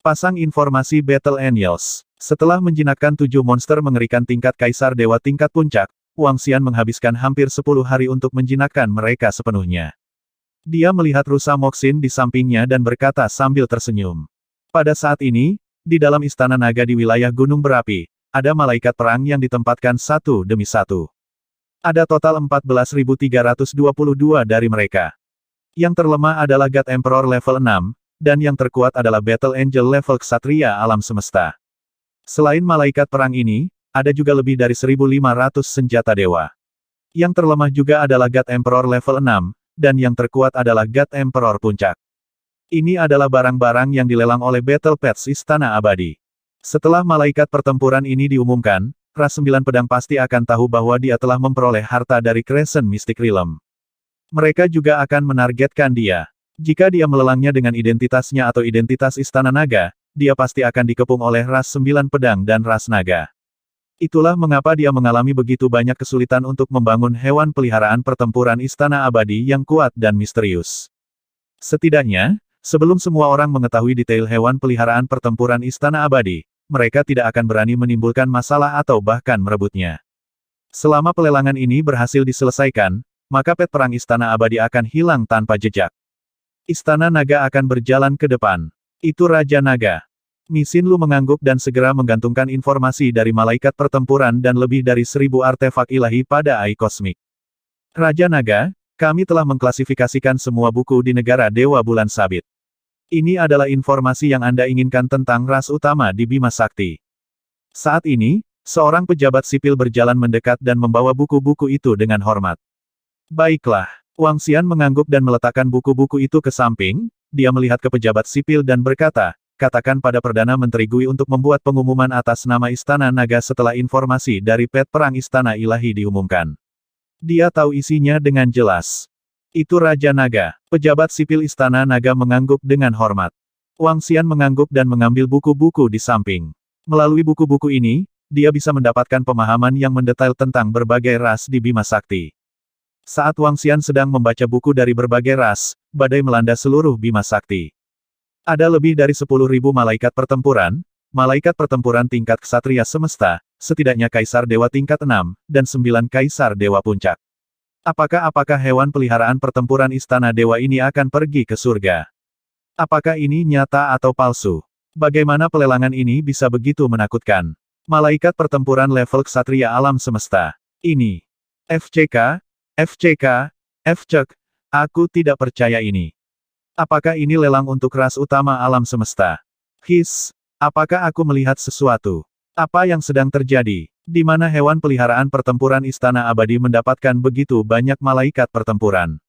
Pasang informasi Battle Angels. Setelah menjinakkan tujuh monster mengerikan tingkat Kaisar Dewa tingkat puncak, Wang Xian menghabiskan hampir sepuluh hari untuk menjinakkan mereka sepenuhnya. Dia melihat Rusa Moxin di sampingnya dan berkata sambil tersenyum. Pada saat ini, di dalam istana naga di wilayah Gunung Berapi, ada malaikat perang yang ditempatkan satu demi satu. Ada total 14.322 dari mereka. Yang terlemah adalah God Emperor level 6, dan yang terkuat adalah Battle Angel level Ksatria alam semesta. Selain malaikat perang ini, ada juga lebih dari 1.500 senjata dewa. Yang terlemah juga adalah God Emperor level 6, dan yang terkuat adalah God Emperor Puncak. Ini adalah barang-barang yang dilelang oleh Battle Pets Istana Abadi. Setelah malaikat pertempuran ini diumumkan, ras sembilan pedang pasti akan tahu bahwa dia telah memperoleh harta dari Crescent Mystic Realm. Mereka juga akan menargetkan dia. Jika dia melelangnya dengan identitasnya atau identitas Istana Naga, dia pasti akan dikepung oleh ras sembilan pedang dan ras naga. Itulah mengapa dia mengalami begitu banyak kesulitan untuk membangun hewan peliharaan pertempuran Istana Abadi yang kuat dan misterius. Setidaknya, sebelum semua orang mengetahui detail hewan peliharaan pertempuran Istana Abadi, mereka tidak akan berani menimbulkan masalah atau bahkan merebutnya. Selama pelelangan ini berhasil diselesaikan, maka pet perang Istana Abadi akan hilang tanpa jejak. Istana naga akan berjalan ke depan. Itu Raja Naga. Misin Lu mengangguk dan segera menggantungkan informasi dari malaikat pertempuran dan lebih dari seribu artefak ilahi pada AI kosmik. Raja Naga, kami telah mengklasifikasikan semua buku di negara Dewa Bulan Sabit. Ini adalah informasi yang Anda inginkan tentang ras utama di Bima Sakti. Saat ini, seorang pejabat sipil berjalan mendekat dan membawa buku-buku itu dengan hormat. Baiklah. Wang Xian mengangguk dan meletakkan buku-buku itu ke samping, dia melihat ke pejabat sipil dan berkata, katakan pada Perdana Menteri Gui untuk membuat pengumuman atas nama Istana Naga setelah informasi dari pet perang Istana Ilahi diumumkan. Dia tahu isinya dengan jelas. Itu Raja Naga, pejabat sipil Istana Naga mengangguk dengan hormat. Wang Xian mengangguk dan mengambil buku-buku di samping. Melalui buku-buku ini, dia bisa mendapatkan pemahaman yang mendetail tentang berbagai ras di Bima Sakti. Saat Wang Xian sedang membaca buku dari berbagai ras, badai melanda seluruh Bima Sakti. Ada lebih dari 10.000 malaikat pertempuran, malaikat pertempuran tingkat ksatria semesta, setidaknya kaisar dewa tingkat 6, dan 9 kaisar dewa puncak. Apakah-apakah hewan peliharaan pertempuran istana dewa ini akan pergi ke surga? Apakah ini nyata atau palsu? Bagaimana pelelangan ini bisa begitu menakutkan? Malaikat pertempuran level ksatria alam semesta. Ini. FCK, FCK, FCK, aku tidak percaya ini. Apakah ini lelang untuk ras utama alam semesta? His, apakah aku melihat sesuatu? Apa yang sedang terjadi? Di mana hewan peliharaan pertempuran Istana Abadi mendapatkan begitu banyak malaikat pertempuran?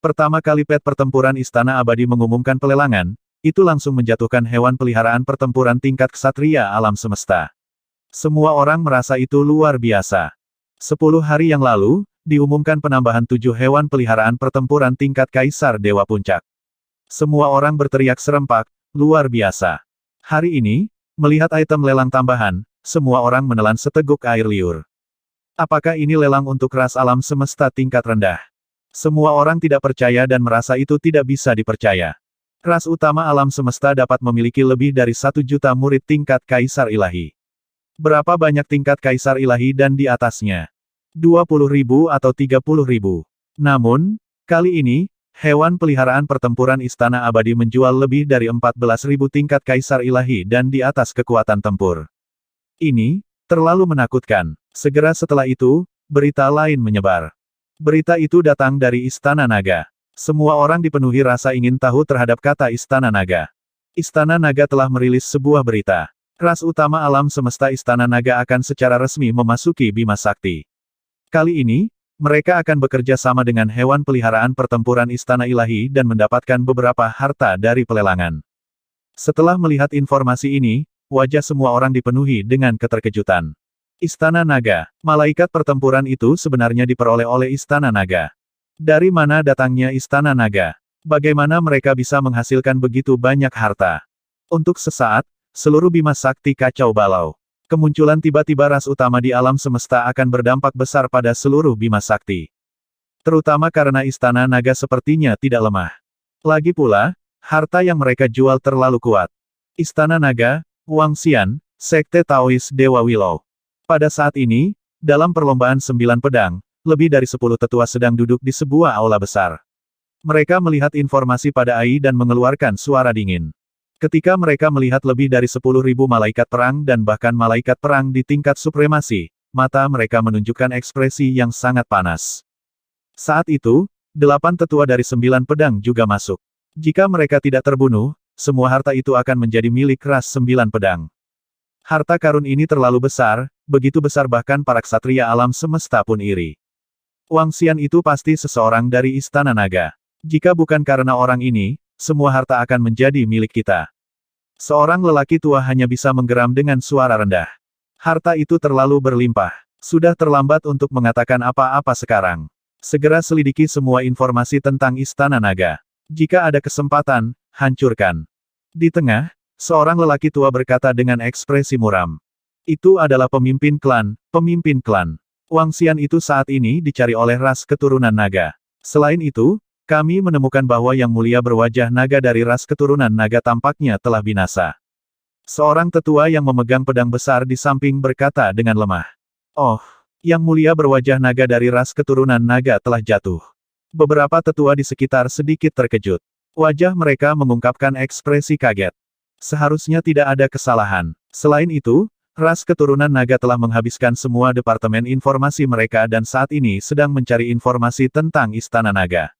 Pertama kali pet pertempuran Istana Abadi mengumumkan pelelangan, itu langsung menjatuhkan hewan peliharaan pertempuran tingkat kesatria alam semesta. Semua orang merasa itu luar biasa. Sepuluh hari yang lalu, diumumkan penambahan tujuh hewan peliharaan pertempuran tingkat Kaisar Dewa Puncak. Semua orang berteriak serempak, luar biasa. Hari ini, melihat item lelang tambahan, semua orang menelan seteguk air liur. Apakah ini lelang untuk ras alam semesta tingkat rendah? Semua orang tidak percaya dan merasa itu tidak bisa dipercaya. Ras utama alam semesta dapat memiliki lebih dari satu juta murid tingkat kaisar ilahi. Berapa banyak tingkat kaisar ilahi dan di atasnya? ribu atau ribu. Namun, kali ini, hewan peliharaan pertempuran Istana Abadi menjual lebih dari ribu tingkat Kaisar Ilahi dan di atas kekuatan tempur. Ini, terlalu menakutkan. Segera setelah itu, berita lain menyebar. Berita itu datang dari Istana Naga. Semua orang dipenuhi rasa ingin tahu terhadap kata Istana Naga. Istana Naga telah merilis sebuah berita. Ras utama alam semesta Istana Naga akan secara resmi memasuki Bima Sakti. Kali ini, mereka akan bekerja sama dengan hewan peliharaan pertempuran Istana Ilahi dan mendapatkan beberapa harta dari pelelangan. Setelah melihat informasi ini, wajah semua orang dipenuhi dengan keterkejutan. Istana Naga, malaikat pertempuran itu sebenarnya diperoleh oleh Istana Naga. Dari mana datangnya Istana Naga? Bagaimana mereka bisa menghasilkan begitu banyak harta? Untuk sesaat, seluruh Bima Sakti kacau balau. Kemunculan tiba-tiba ras utama di alam semesta akan berdampak besar pada seluruh Bima Sakti. Terutama karena istana naga sepertinya tidak lemah. Lagi pula, harta yang mereka jual terlalu kuat. Istana naga, Wang Xian, Sekte Taois Dewa Willow. Pada saat ini, dalam perlombaan sembilan pedang, lebih dari sepuluh tetua sedang duduk di sebuah aula besar. Mereka melihat informasi pada AI dan mengeluarkan suara dingin. Ketika mereka melihat lebih dari 10.000 malaikat perang dan bahkan malaikat perang di tingkat supremasi, mata mereka menunjukkan ekspresi yang sangat panas. Saat itu, delapan tetua dari sembilan pedang juga masuk. Jika mereka tidak terbunuh, semua harta itu akan menjadi milik ras sembilan pedang. Harta karun ini terlalu besar, begitu besar bahkan para ksatria alam semesta pun iri. Wang Xian itu pasti seseorang dari Istana Naga. Jika bukan karena orang ini, semua harta akan menjadi milik kita. Seorang lelaki tua hanya bisa menggeram dengan suara rendah. Harta itu terlalu berlimpah. Sudah terlambat untuk mengatakan apa-apa sekarang. Segera selidiki semua informasi tentang Istana Naga. Jika ada kesempatan, hancurkan. Di tengah, seorang lelaki tua berkata dengan ekspresi muram. Itu adalah pemimpin klan, pemimpin klan. Wang Xian itu saat ini dicari oleh ras keturunan naga. Selain itu, kami menemukan bahwa Yang Mulia berwajah naga dari ras keturunan naga tampaknya telah binasa. Seorang tetua yang memegang pedang besar di samping berkata dengan lemah. Oh, Yang Mulia berwajah naga dari ras keturunan naga telah jatuh. Beberapa tetua di sekitar sedikit terkejut. Wajah mereka mengungkapkan ekspresi kaget. Seharusnya tidak ada kesalahan. Selain itu, ras keturunan naga telah menghabiskan semua departemen informasi mereka dan saat ini sedang mencari informasi tentang Istana Naga.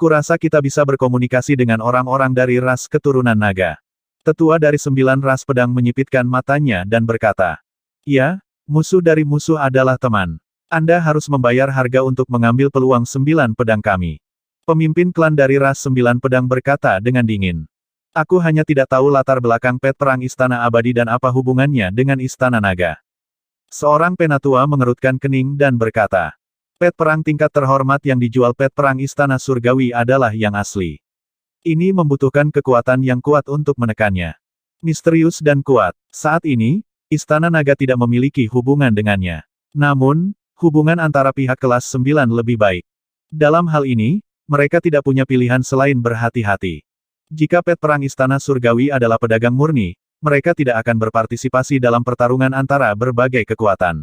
Kurasa kita bisa berkomunikasi dengan orang-orang dari ras keturunan naga. Tetua dari sembilan ras pedang menyipitkan matanya dan berkata, Ya, musuh dari musuh adalah teman. Anda harus membayar harga untuk mengambil peluang sembilan pedang kami. Pemimpin klan dari ras sembilan pedang berkata dengan dingin. Aku hanya tidak tahu latar belakang pet perang Istana Abadi dan apa hubungannya dengan Istana Naga. Seorang penatua mengerutkan kening dan berkata, Pet perang tingkat terhormat yang dijual pet perang Istana Surgawi adalah yang asli. Ini membutuhkan kekuatan yang kuat untuk menekannya. Misterius dan kuat. Saat ini, Istana Naga tidak memiliki hubungan dengannya. Namun, hubungan antara pihak kelas 9 lebih baik. Dalam hal ini, mereka tidak punya pilihan selain berhati-hati. Jika pet perang Istana Surgawi adalah pedagang murni, mereka tidak akan berpartisipasi dalam pertarungan antara berbagai kekuatan.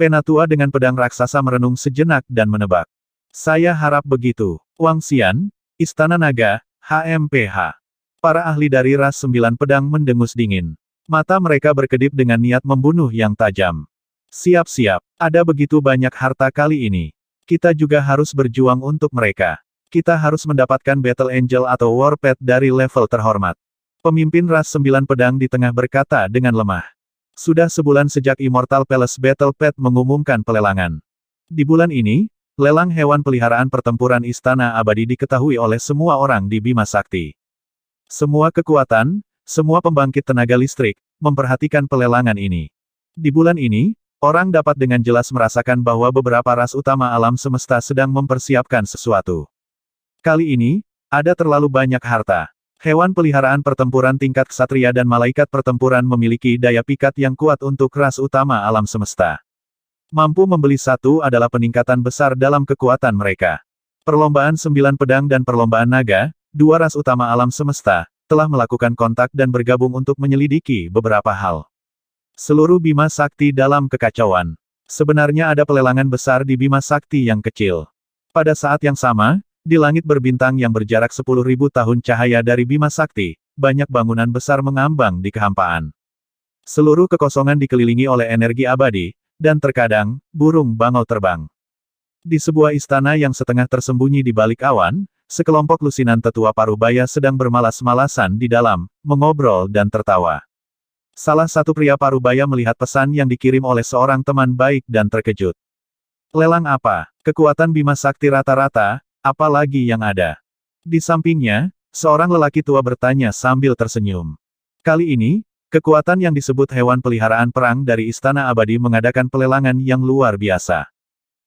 Penatua dengan pedang raksasa merenung sejenak dan menebak. Saya harap begitu. Wang Xian, Istana Naga, HMPH. Para ahli dari ras sembilan pedang mendengus dingin. Mata mereka berkedip dengan niat membunuh yang tajam. Siap-siap, ada begitu banyak harta kali ini. Kita juga harus berjuang untuk mereka. Kita harus mendapatkan Battle Angel atau Warpath dari level terhormat. Pemimpin ras sembilan pedang di tengah berkata dengan lemah. Sudah sebulan sejak Immortal Palace Battle Pet mengumumkan pelelangan. Di bulan ini, lelang hewan peliharaan pertempuran Istana Abadi diketahui oleh semua orang di Bima Sakti. Semua kekuatan, semua pembangkit tenaga listrik, memperhatikan pelelangan ini. Di bulan ini, orang dapat dengan jelas merasakan bahwa beberapa ras utama alam semesta sedang mempersiapkan sesuatu. Kali ini, ada terlalu banyak harta. Hewan peliharaan pertempuran tingkat ksatria dan malaikat pertempuran memiliki daya pikat yang kuat untuk ras utama alam semesta. Mampu membeli satu adalah peningkatan besar dalam kekuatan mereka. Perlombaan sembilan pedang dan perlombaan naga, dua ras utama alam semesta, telah melakukan kontak dan bergabung untuk menyelidiki beberapa hal. Seluruh Bima Sakti dalam kekacauan. Sebenarnya ada pelelangan besar di Bima Sakti yang kecil. Pada saat yang sama, di langit berbintang yang berjarak sepuluh ribu tahun cahaya dari Bima Sakti, banyak bangunan besar mengambang di kehampaan. Seluruh kekosongan dikelilingi oleh energi abadi, dan terkadang, burung bangau terbang. Di sebuah istana yang setengah tersembunyi di balik awan, sekelompok lusinan tetua parubaya sedang bermalas-malasan di dalam, mengobrol dan tertawa. Salah satu pria parubaya melihat pesan yang dikirim oleh seorang teman baik dan terkejut. Lelang apa? Kekuatan Bima Sakti rata-rata, apa lagi yang ada? Di sampingnya, seorang lelaki tua bertanya sambil tersenyum. Kali ini, kekuatan yang disebut hewan peliharaan perang dari Istana Abadi mengadakan pelelangan yang luar biasa.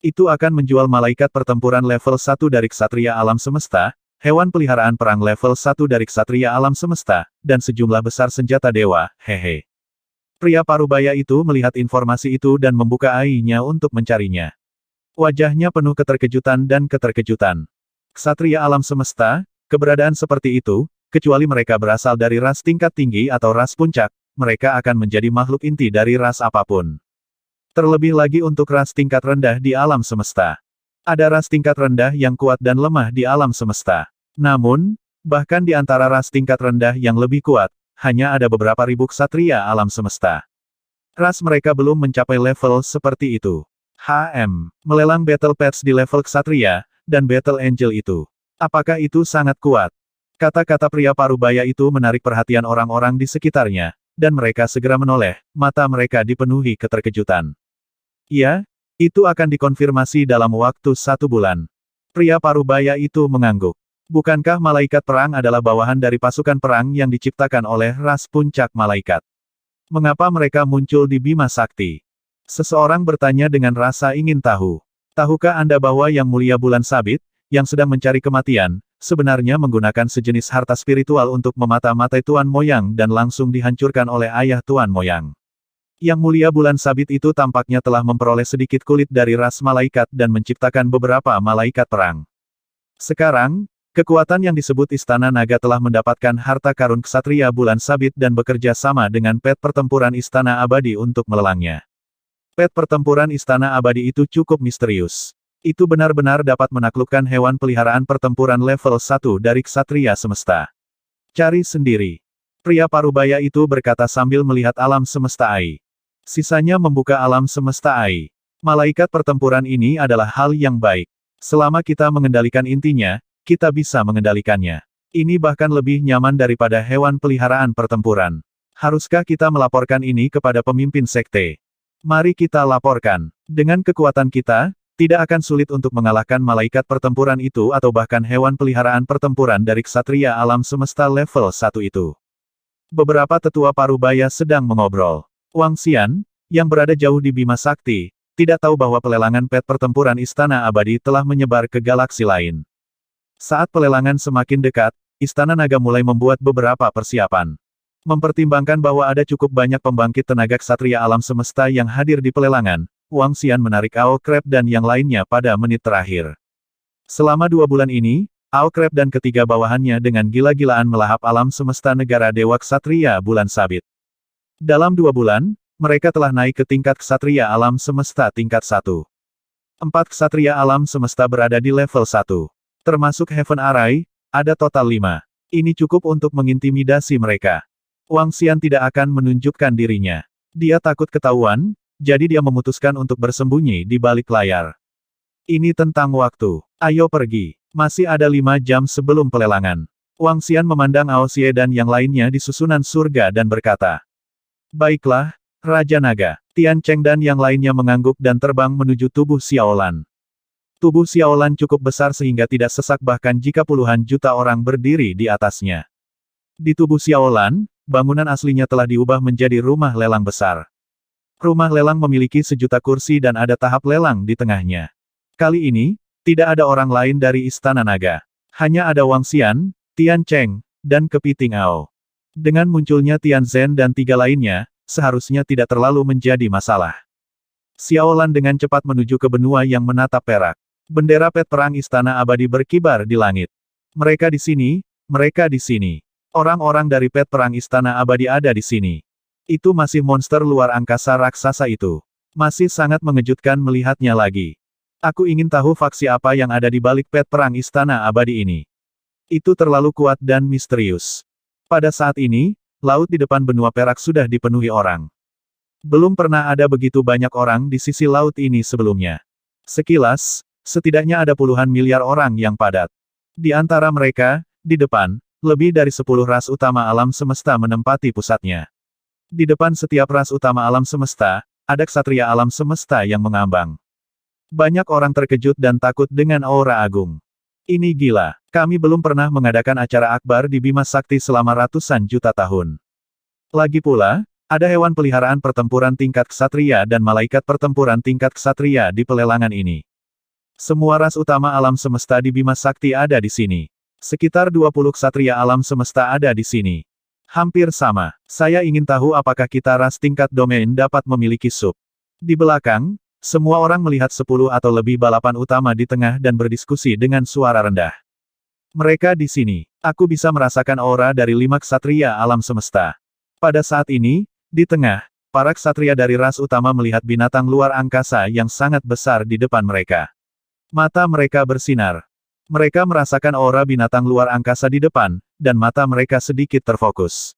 Itu akan menjual malaikat pertempuran level 1 dari Ksatria Alam Semesta, hewan peliharaan perang level 1 dari Ksatria Alam Semesta, dan sejumlah besar senjata dewa, hehe. Pria parubaya itu melihat informasi itu dan membuka ainya untuk mencarinya. Wajahnya penuh keterkejutan dan keterkejutan. Ksatria alam semesta, keberadaan seperti itu, kecuali mereka berasal dari ras tingkat tinggi atau ras puncak, mereka akan menjadi makhluk inti dari ras apapun. Terlebih lagi untuk ras tingkat rendah di alam semesta. Ada ras tingkat rendah yang kuat dan lemah di alam semesta. Namun, bahkan di antara ras tingkat rendah yang lebih kuat, hanya ada beberapa ribu ksatria alam semesta. Ras mereka belum mencapai level seperti itu. HM, melelang Battle Pets di level Ksatria, dan Battle Angel itu. Apakah itu sangat kuat? Kata-kata pria parubaya itu menarik perhatian orang-orang di sekitarnya, dan mereka segera menoleh, mata mereka dipenuhi keterkejutan. Ya, itu akan dikonfirmasi dalam waktu satu bulan. Pria parubaya itu mengangguk. Bukankah malaikat perang adalah bawahan dari pasukan perang yang diciptakan oleh ras puncak malaikat? Mengapa mereka muncul di Bima Sakti? Seseorang bertanya dengan rasa ingin tahu. Tahukah Anda bahwa Yang Mulia Bulan Sabit, yang sedang mencari kematian, sebenarnya menggunakan sejenis harta spiritual untuk memata-matai Tuan Moyang dan langsung dihancurkan oleh ayah Tuan Moyang. Yang mulia bulan sabit itu tampaknya telah memperoleh sedikit kulit dari ras malaikat dan menciptakan beberapa malaikat perang. Sekarang, kekuatan yang disebut Istana Naga telah mendapatkan harta karun ksatria bulan sabit dan bekerja sama dengan pet pertempuran Istana Abadi untuk melelangnya. Pet pertempuran Istana Abadi itu cukup misterius. Itu benar-benar dapat menaklukkan hewan peliharaan pertempuran level 1 dari Ksatria Semesta. Cari sendiri. Pria parubaya itu berkata sambil melihat alam semesta AI. Sisanya membuka alam semesta AI. Malaikat pertempuran ini adalah hal yang baik. Selama kita mengendalikan intinya, kita bisa mengendalikannya. Ini bahkan lebih nyaman daripada hewan peliharaan pertempuran. Haruskah kita melaporkan ini kepada pemimpin sekte? Mari kita laporkan. Dengan kekuatan kita, tidak akan sulit untuk mengalahkan malaikat pertempuran itu atau bahkan hewan peliharaan pertempuran dari ksatria alam semesta level 1 itu. Beberapa tetua parubaya sedang mengobrol. Wang Xian, yang berada jauh di Bima Sakti, tidak tahu bahwa pelelangan pet pertempuran Istana Abadi telah menyebar ke galaksi lain. Saat pelelangan semakin dekat, Istana Naga mulai membuat beberapa persiapan. Mempertimbangkan bahwa ada cukup banyak pembangkit tenaga ksatria alam semesta yang hadir di pelelangan, Wang Xian menarik Ao Krep dan yang lainnya pada menit terakhir. Selama dua bulan ini, Ao Krep dan ketiga bawahannya dengan gila-gilaan melahap alam semesta negara Dewa ksatria Bulan Sabit. Dalam dua bulan, mereka telah naik ke tingkat ksatria alam semesta tingkat satu. Empat ksatria alam semesta berada di level satu, Termasuk Heaven Array, ada total lima. Ini cukup untuk mengintimidasi mereka. Wang Xian tidak akan menunjukkan dirinya. Dia takut ketahuan, jadi dia memutuskan untuk bersembunyi di balik layar. Ini tentang waktu. Ayo pergi. Masih ada lima jam sebelum pelelangan. Wang Xian memandang Ao Xie dan yang lainnya di susunan surga dan berkata, Baiklah, Raja Naga. Tian Cheng dan yang lainnya mengangguk dan terbang menuju tubuh Xiaolan. Tubuh Xiaolan cukup besar sehingga tidak sesak bahkan jika puluhan juta orang berdiri di atasnya. Di tubuh Xiaolan, bangunan aslinya telah diubah menjadi rumah lelang besar. Rumah lelang memiliki sejuta kursi dan ada tahap lelang di tengahnya. Kali ini, tidak ada orang lain dari Istana Naga. Hanya ada Wang Xian, Tian Cheng, dan Kepiting Ao. Dengan munculnya Tian Zhen dan tiga lainnya, seharusnya tidak terlalu menjadi masalah. Xiao Lan dengan cepat menuju ke benua yang menatap perak. Bendera pet perang istana abadi berkibar di langit. Mereka di sini, mereka di sini. Orang-orang dari pet perang istana abadi ada di sini. Itu masih monster luar angkasa raksasa itu. Masih sangat mengejutkan melihatnya lagi. Aku ingin tahu faksi apa yang ada di balik pet perang istana abadi ini. Itu terlalu kuat dan misterius. Pada saat ini, laut di depan benua perak sudah dipenuhi orang. Belum pernah ada begitu banyak orang di sisi laut ini sebelumnya. Sekilas, setidaknya ada puluhan miliar orang yang padat. Di antara mereka, di depan, lebih dari sepuluh ras utama alam semesta menempati pusatnya. Di depan setiap ras utama alam semesta, ada ksatria alam semesta yang mengambang. Banyak orang terkejut dan takut dengan aura agung. Ini gila, kami belum pernah mengadakan acara akbar di Bima Sakti selama ratusan juta tahun. Lagi pula, ada hewan peliharaan pertempuran tingkat ksatria dan malaikat pertempuran tingkat ksatria di pelelangan ini. Semua ras utama alam semesta di Bima Sakti ada di sini. Sekitar 20 ksatria alam semesta ada di sini. Hampir sama. Saya ingin tahu apakah kita ras tingkat domain dapat memiliki sub. Di belakang, semua orang melihat 10 atau lebih balapan utama di tengah dan berdiskusi dengan suara rendah. Mereka di sini. Aku bisa merasakan aura dari lima ksatria alam semesta. Pada saat ini, di tengah, Para ksatria dari ras utama melihat binatang luar angkasa yang sangat besar di depan mereka. Mata mereka bersinar. Mereka merasakan aura binatang luar angkasa di depan, dan mata mereka sedikit terfokus.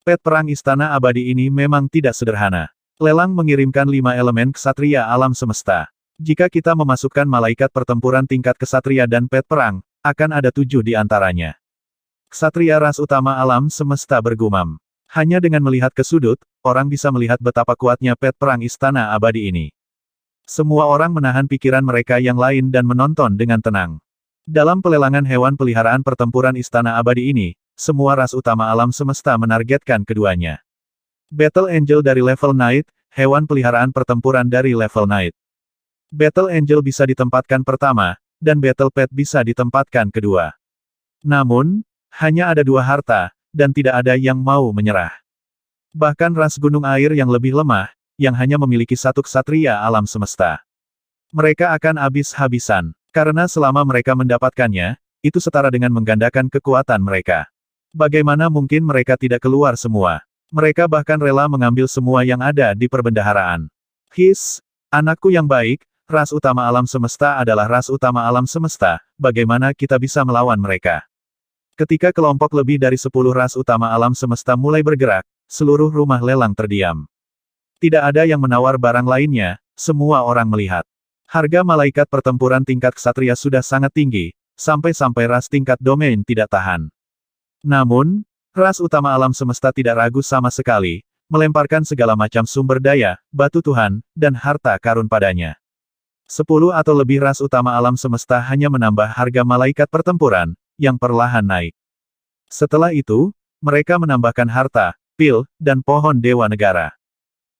Pet perang istana abadi ini memang tidak sederhana. Lelang mengirimkan lima elemen kesatria alam semesta. Jika kita memasukkan malaikat pertempuran tingkat kesatria dan pet perang, akan ada tujuh di antaranya. Kesatria ras utama alam semesta bergumam. Hanya dengan melihat ke sudut, orang bisa melihat betapa kuatnya pet perang istana abadi ini. Semua orang menahan pikiran mereka yang lain dan menonton dengan tenang. Dalam pelelangan hewan peliharaan pertempuran Istana Abadi ini, semua ras utama alam semesta menargetkan keduanya. Battle Angel dari level Knight, hewan peliharaan pertempuran dari level Knight. Battle Angel bisa ditempatkan pertama, dan Battle Pet bisa ditempatkan kedua. Namun, hanya ada dua harta, dan tidak ada yang mau menyerah. Bahkan ras gunung air yang lebih lemah, yang hanya memiliki satu ksatria alam semesta. Mereka akan habis-habisan. Karena selama mereka mendapatkannya, itu setara dengan menggandakan kekuatan mereka. Bagaimana mungkin mereka tidak keluar semua? Mereka bahkan rela mengambil semua yang ada di perbendaharaan. His, anakku yang baik, ras utama alam semesta adalah ras utama alam semesta, bagaimana kita bisa melawan mereka? Ketika kelompok lebih dari sepuluh ras utama alam semesta mulai bergerak, seluruh rumah lelang terdiam. Tidak ada yang menawar barang lainnya, semua orang melihat. Harga malaikat pertempuran tingkat ksatria sudah sangat tinggi, sampai-sampai ras tingkat domain tidak tahan. Namun, ras utama alam semesta tidak ragu sama sekali, melemparkan segala macam sumber daya, batu Tuhan, dan harta karun padanya. Sepuluh atau lebih ras utama alam semesta hanya menambah harga malaikat pertempuran, yang perlahan naik. Setelah itu, mereka menambahkan harta, pil, dan pohon dewa negara.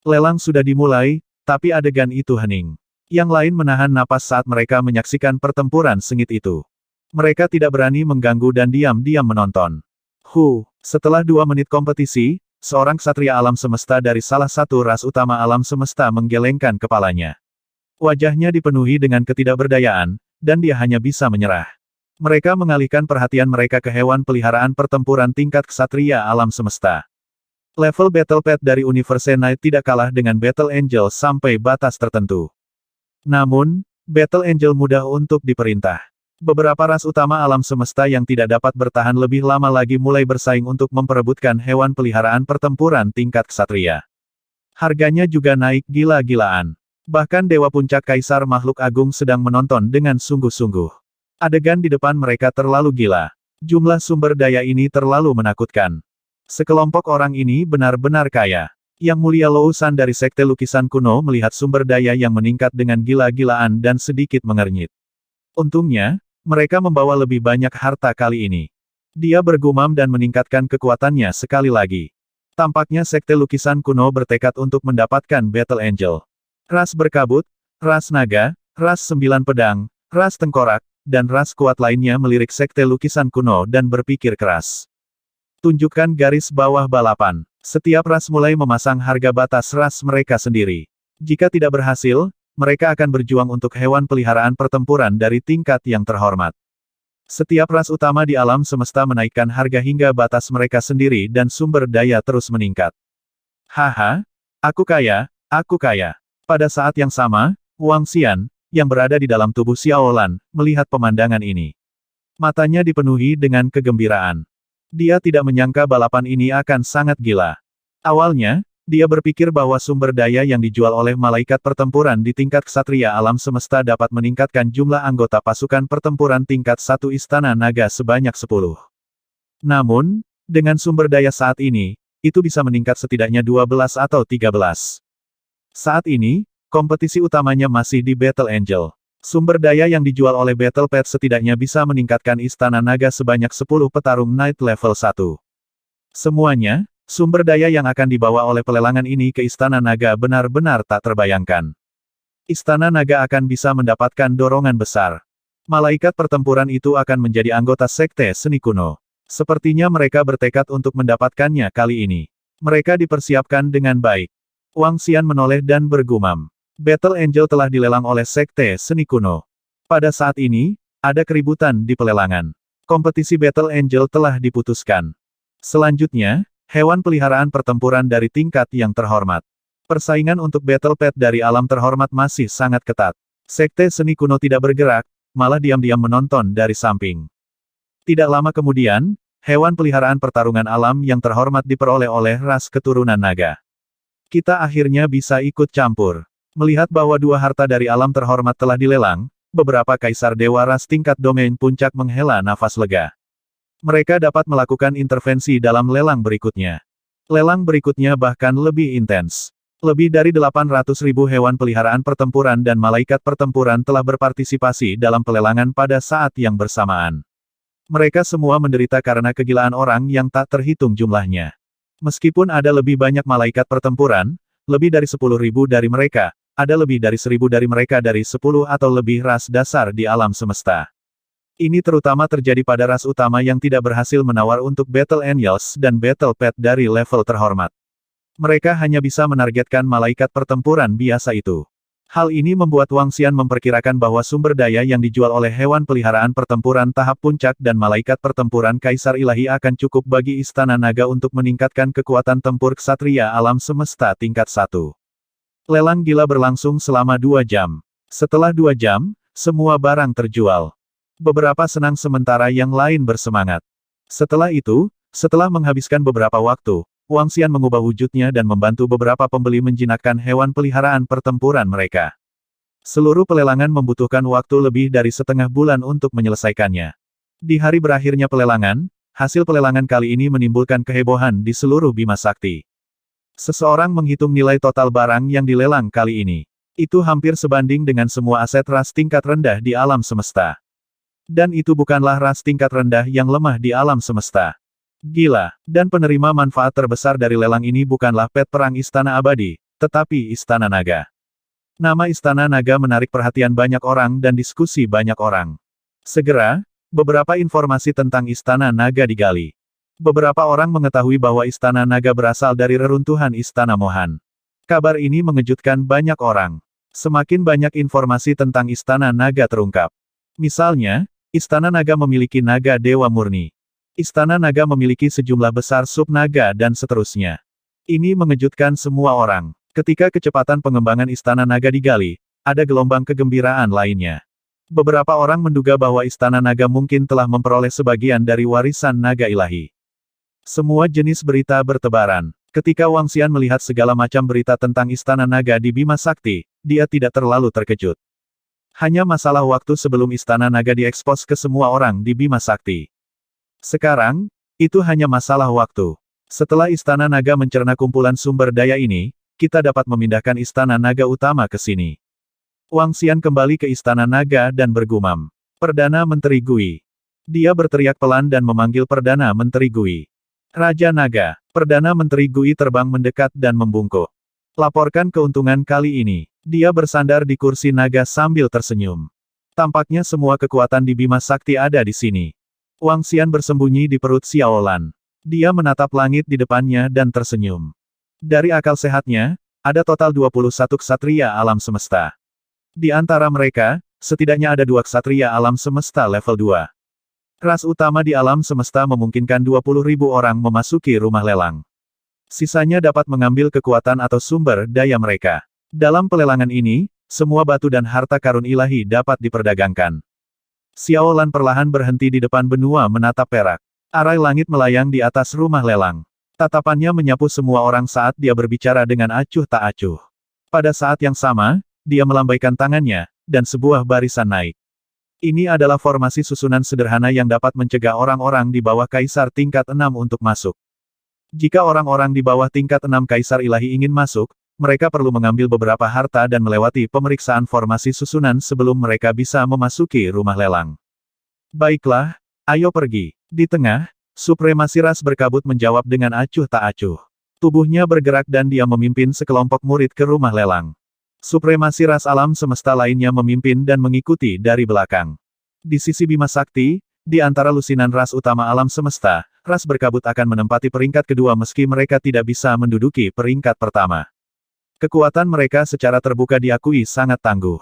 Lelang sudah dimulai, tapi adegan itu hening. Yang lain menahan napas saat mereka menyaksikan pertempuran sengit itu. Mereka tidak berani mengganggu dan diam-diam menonton. Hu, setelah dua menit kompetisi, seorang ksatria alam semesta dari salah satu ras utama alam semesta menggelengkan kepalanya. Wajahnya dipenuhi dengan ketidakberdayaan, dan dia hanya bisa menyerah. Mereka mengalihkan perhatian mereka ke hewan peliharaan pertempuran tingkat ksatria alam semesta. Level Battle Pet dari Universe Knight tidak kalah dengan Battle Angel sampai batas tertentu. Namun, Battle Angel mudah untuk diperintah. Beberapa ras utama alam semesta yang tidak dapat bertahan lebih lama lagi mulai bersaing untuk memperebutkan hewan peliharaan pertempuran tingkat ksatria. Harganya juga naik gila-gilaan. Bahkan Dewa Puncak Kaisar Makhluk Agung sedang menonton dengan sungguh-sungguh. Adegan di depan mereka terlalu gila. Jumlah sumber daya ini terlalu menakutkan. Sekelompok orang ini benar-benar kaya. Yang mulia Lousan dari Sekte Lukisan Kuno melihat sumber daya yang meningkat dengan gila-gilaan dan sedikit mengernyit. Untungnya, mereka membawa lebih banyak harta kali ini. Dia bergumam dan meningkatkan kekuatannya sekali lagi. Tampaknya Sekte Lukisan Kuno bertekad untuk mendapatkan Battle Angel. Ras berkabut, ras naga, ras sembilan pedang, ras tengkorak, dan ras kuat lainnya melirik Sekte Lukisan Kuno dan berpikir keras. Tunjukkan garis bawah balapan. Setiap ras mulai memasang harga batas ras mereka sendiri. Jika tidak berhasil, mereka akan berjuang untuk hewan peliharaan pertempuran dari tingkat yang terhormat. Setiap ras utama di alam semesta menaikkan harga hingga batas mereka sendiri dan sumber daya terus meningkat. Haha, aku kaya, aku kaya. Pada saat yang sama, Wang Xian, yang berada di dalam tubuh Xiaolan, melihat pemandangan ini. Matanya dipenuhi dengan kegembiraan. Dia tidak menyangka balapan ini akan sangat gila. Awalnya, dia berpikir bahwa sumber daya yang dijual oleh malaikat pertempuran di tingkat ksatria alam semesta dapat meningkatkan jumlah anggota pasukan pertempuran tingkat satu istana naga sebanyak 10. Namun, dengan sumber daya saat ini, itu bisa meningkat setidaknya 12 atau 13. Saat ini, kompetisi utamanya masih di Battle Angel. Sumber daya yang dijual oleh Battle Pet setidaknya bisa meningkatkan Istana Naga sebanyak 10 petarung Knight level 1. Semuanya, sumber daya yang akan dibawa oleh pelelangan ini ke Istana Naga benar-benar tak terbayangkan. Istana Naga akan bisa mendapatkan dorongan besar. Malaikat pertempuran itu akan menjadi anggota Sekte Seni Kuno. Sepertinya mereka bertekad untuk mendapatkannya kali ini. Mereka dipersiapkan dengan baik. Wang Xian menoleh dan bergumam. Battle Angel telah dilelang oleh Sekte Seni Kuno. Pada saat ini, ada keributan di pelelangan. Kompetisi Battle Angel telah diputuskan. Selanjutnya, hewan peliharaan pertempuran dari tingkat yang terhormat. Persaingan untuk Battle Pet dari alam terhormat masih sangat ketat. Sekte Seni Kuno tidak bergerak, malah diam-diam menonton dari samping. Tidak lama kemudian, hewan peliharaan pertarungan alam yang terhormat diperoleh oleh ras keturunan naga. Kita akhirnya bisa ikut campur. Melihat bahwa dua harta dari alam terhormat telah dilelang, beberapa kaisar dewa ras tingkat domain puncak menghela nafas lega. Mereka dapat melakukan intervensi dalam lelang berikutnya. Lelang berikutnya bahkan lebih intens. Lebih dari 800 ribu hewan peliharaan pertempuran dan malaikat pertempuran telah berpartisipasi dalam pelelangan pada saat yang bersamaan. Mereka semua menderita karena kegilaan orang yang tak terhitung jumlahnya. Meskipun ada lebih banyak malaikat pertempuran, lebih dari ribu dari mereka, ada lebih dari seribu dari mereka dari sepuluh atau lebih ras dasar di alam semesta. Ini terutama terjadi pada ras utama yang tidak berhasil menawar untuk Battle Angels dan Battle Pet dari level terhormat. Mereka hanya bisa menargetkan malaikat pertempuran biasa itu. Hal ini membuat Wang Xian memperkirakan bahwa sumber daya yang dijual oleh hewan peliharaan pertempuran tahap puncak dan malaikat pertempuran Kaisar Ilahi akan cukup bagi Istana Naga untuk meningkatkan kekuatan tempur ksatria alam semesta tingkat 1. Lelang gila berlangsung selama dua jam. Setelah dua jam, semua barang terjual. Beberapa senang sementara yang lain bersemangat. Setelah itu, setelah menghabiskan beberapa waktu, Wang Xian mengubah wujudnya dan membantu beberapa pembeli menjinakkan hewan peliharaan pertempuran mereka. Seluruh pelelangan membutuhkan waktu lebih dari setengah bulan untuk menyelesaikannya. Di hari berakhirnya pelelangan, hasil pelelangan kali ini menimbulkan kehebohan di seluruh Bima Sakti. Seseorang menghitung nilai total barang yang dilelang kali ini. Itu hampir sebanding dengan semua aset ras tingkat rendah di alam semesta. Dan itu bukanlah ras tingkat rendah yang lemah di alam semesta. Gila, dan penerima manfaat terbesar dari lelang ini bukanlah pet perang Istana Abadi, tetapi Istana Naga. Nama Istana Naga menarik perhatian banyak orang dan diskusi banyak orang. Segera, beberapa informasi tentang Istana Naga digali. Beberapa orang mengetahui bahwa istana naga berasal dari reruntuhan istana Mohan. Kabar ini mengejutkan banyak orang. Semakin banyak informasi tentang istana naga terungkap. Misalnya, istana naga memiliki naga dewa murni. Istana naga memiliki sejumlah besar sub-naga dan seterusnya. Ini mengejutkan semua orang. Ketika kecepatan pengembangan istana naga digali, ada gelombang kegembiraan lainnya. Beberapa orang menduga bahwa istana naga mungkin telah memperoleh sebagian dari warisan naga ilahi. Semua jenis berita bertebaran. Ketika Wang Xian melihat segala macam berita tentang Istana Naga di Bima Sakti, dia tidak terlalu terkejut. Hanya masalah waktu sebelum Istana Naga diekspos ke semua orang di Bima Sakti. Sekarang, itu hanya masalah waktu. Setelah Istana Naga mencerna kumpulan sumber daya ini, kita dapat memindahkan Istana Naga utama ke sini. Wang Xian kembali ke Istana Naga dan bergumam. Perdana Menteri Gui. Dia berteriak pelan dan memanggil Perdana Menteri Gui. Raja Naga, Perdana Menteri Gui terbang mendekat dan membungkuk. Laporkan keuntungan kali ini. Dia bersandar di kursi naga sambil tersenyum. Tampaknya semua kekuatan di Bima Sakti ada di sini. Wang Xian bersembunyi di perut Xiaolan. Dia menatap langit di depannya dan tersenyum. Dari akal sehatnya, ada total 21 ksatria alam semesta. Di antara mereka, setidaknya ada dua ksatria alam semesta level 2. Ras utama di alam semesta memungkinkan ribu orang memasuki rumah lelang. Sisanya dapat mengambil kekuatan atau sumber daya mereka. Dalam pelelangan ini, semua batu dan harta karun ilahi dapat diperdagangkan. Xiaolan perlahan berhenti di depan benua menatap perak. Arai langit melayang di atas rumah lelang. Tatapannya menyapu semua orang saat dia berbicara dengan acuh tak acuh. Pada saat yang sama, dia melambaikan tangannya, dan sebuah barisan naik. Ini adalah formasi susunan sederhana yang dapat mencegah orang-orang di bawah kaisar tingkat 6 untuk masuk. Jika orang-orang di bawah tingkat 6 kaisar ilahi ingin masuk, mereka perlu mengambil beberapa harta dan melewati pemeriksaan formasi susunan sebelum mereka bisa memasuki rumah lelang. Baiklah, ayo pergi. Di tengah, supremasi ras berkabut menjawab dengan acuh tak acuh. Tubuhnya bergerak dan dia memimpin sekelompok murid ke rumah lelang. Supremasi ras alam semesta lainnya memimpin dan mengikuti dari belakang. Di sisi Bima Sakti, di antara lusinan ras utama alam semesta, ras berkabut akan menempati peringkat kedua meski mereka tidak bisa menduduki peringkat pertama. Kekuatan mereka secara terbuka diakui sangat tangguh.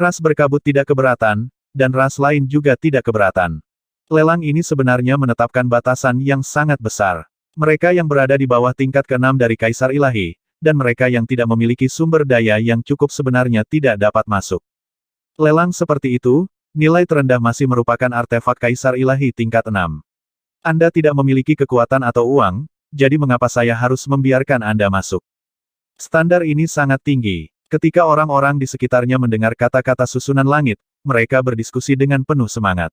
Ras berkabut tidak keberatan, dan ras lain juga tidak keberatan. Lelang ini sebenarnya menetapkan batasan yang sangat besar. Mereka yang berada di bawah tingkat keenam dari Kaisar Ilahi, dan mereka yang tidak memiliki sumber daya yang cukup sebenarnya tidak dapat masuk. Lelang seperti itu, nilai terendah masih merupakan artefak Kaisar Ilahi tingkat 6. Anda tidak memiliki kekuatan atau uang, jadi mengapa saya harus membiarkan Anda masuk? Standar ini sangat tinggi. Ketika orang-orang di sekitarnya mendengar kata-kata susunan langit, mereka berdiskusi dengan penuh semangat.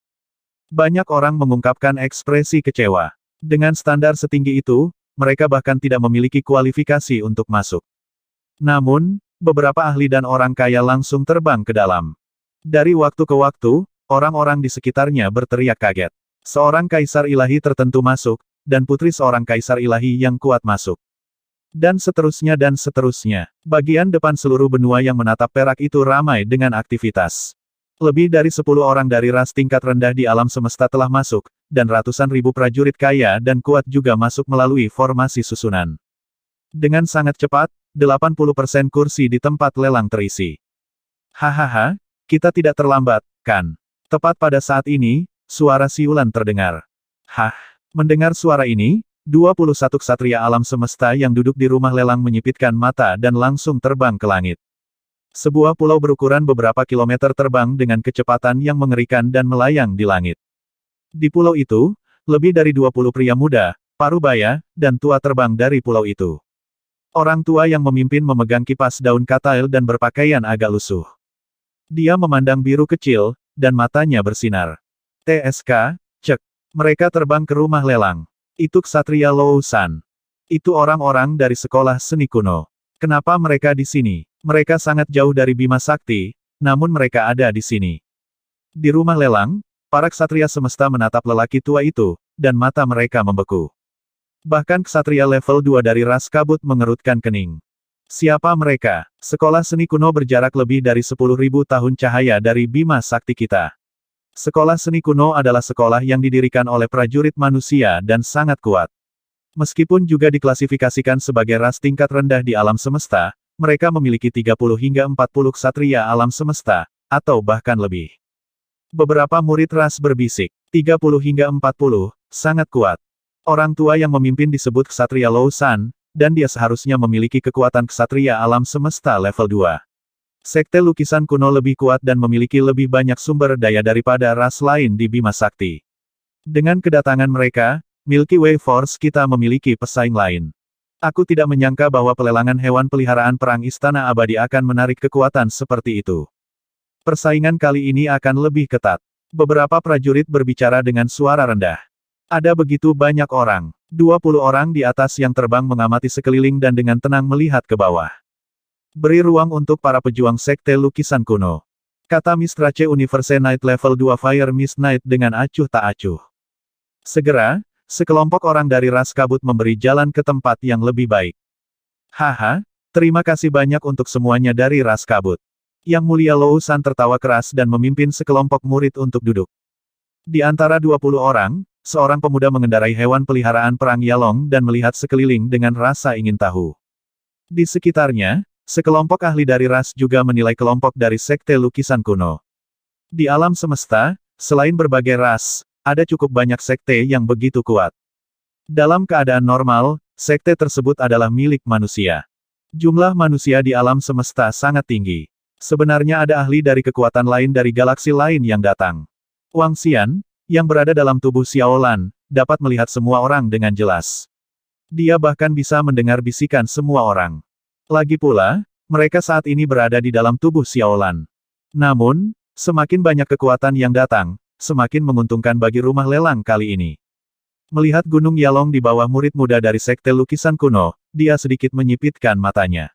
Banyak orang mengungkapkan ekspresi kecewa. Dengan standar setinggi itu, mereka bahkan tidak memiliki kualifikasi untuk masuk. Namun, beberapa ahli dan orang kaya langsung terbang ke dalam. Dari waktu ke waktu, orang-orang di sekitarnya berteriak kaget. Seorang kaisar ilahi tertentu masuk, dan putri seorang kaisar ilahi yang kuat masuk. Dan seterusnya dan seterusnya. Bagian depan seluruh benua yang menatap perak itu ramai dengan aktivitas. Lebih dari sepuluh orang dari ras tingkat rendah di alam semesta telah masuk, dan ratusan ribu prajurit kaya dan kuat juga masuk melalui formasi susunan. Dengan sangat cepat, 80% kursi di tempat lelang terisi. Hahaha, kita tidak terlambat, kan? Tepat pada saat ini, suara siulan terdengar. Hah, mendengar suara ini, 21 ksatria alam semesta yang duduk di rumah lelang menyipitkan mata dan langsung terbang ke langit. Sebuah pulau berukuran beberapa kilometer terbang dengan kecepatan yang mengerikan dan melayang di langit. Di pulau itu, lebih dari 20 pria muda, parubaya, dan tua terbang dari pulau itu. Orang tua yang memimpin memegang kipas daun katail dan berpakaian agak lusuh. Dia memandang biru kecil, dan matanya bersinar. TSK, cek. Mereka terbang ke rumah lelang. Itu Ksatria Lousan. Itu orang-orang dari sekolah seni kuno. Kenapa mereka di sini? Mereka sangat jauh dari Bima Sakti, namun mereka ada di sini. Di rumah lelang, para ksatria semesta menatap lelaki tua itu, dan mata mereka membeku. Bahkan ksatria level 2 dari ras kabut mengerutkan kening. Siapa mereka? Sekolah seni kuno berjarak lebih dari 10.000 tahun cahaya dari Bima Sakti kita. Sekolah seni kuno adalah sekolah yang didirikan oleh prajurit manusia dan sangat kuat. Meskipun juga diklasifikasikan sebagai ras tingkat rendah di alam semesta, mereka memiliki 30 hingga 40 ksatria alam semesta, atau bahkan lebih. Beberapa murid ras berbisik, 30 hingga 40, sangat kuat. Orang tua yang memimpin disebut ksatria Lousan, dan dia seharusnya memiliki kekuatan ksatria alam semesta level 2. Sekte lukisan kuno lebih kuat dan memiliki lebih banyak sumber daya daripada ras lain di Bima Sakti. Dengan kedatangan mereka, Milky Way Force kita memiliki pesaing lain. Aku tidak menyangka bahwa pelelangan hewan peliharaan perang Istana Abadi akan menarik kekuatan seperti itu. Persaingan kali ini akan lebih ketat. Beberapa prajurit berbicara dengan suara rendah. Ada begitu banyak orang. 20 orang di atas yang terbang mengamati sekeliling dan dengan tenang melihat ke bawah. Beri ruang untuk para pejuang sekte lukisan kuno. Kata Mistrace Universe Knight level 2 Fire Miss Knight dengan acuh tak acuh. Segera, Sekelompok orang dari ras kabut memberi jalan ke tempat yang lebih baik. Haha, terima kasih banyak untuk semuanya dari ras kabut. Yang mulia Lou San tertawa keras dan memimpin sekelompok murid untuk duduk. Di antara 20 orang, seorang pemuda mengendarai hewan peliharaan perang Yalong dan melihat sekeliling dengan rasa ingin tahu. Di sekitarnya, sekelompok ahli dari ras juga menilai kelompok dari sekte lukisan kuno. Di alam semesta, selain berbagai ras, ada cukup banyak sekte yang begitu kuat. Dalam keadaan normal, sekte tersebut adalah milik manusia. Jumlah manusia di alam semesta sangat tinggi. Sebenarnya ada ahli dari kekuatan lain dari galaksi lain yang datang. Wang Xian, yang berada dalam tubuh Xiaolan, dapat melihat semua orang dengan jelas. Dia bahkan bisa mendengar bisikan semua orang. Lagi pula, mereka saat ini berada di dalam tubuh Xiaolan. Namun, semakin banyak kekuatan yang datang, semakin menguntungkan bagi rumah lelang kali ini. Melihat Gunung Yalong di bawah murid muda dari Sekte Lukisan Kuno, dia sedikit menyipitkan matanya.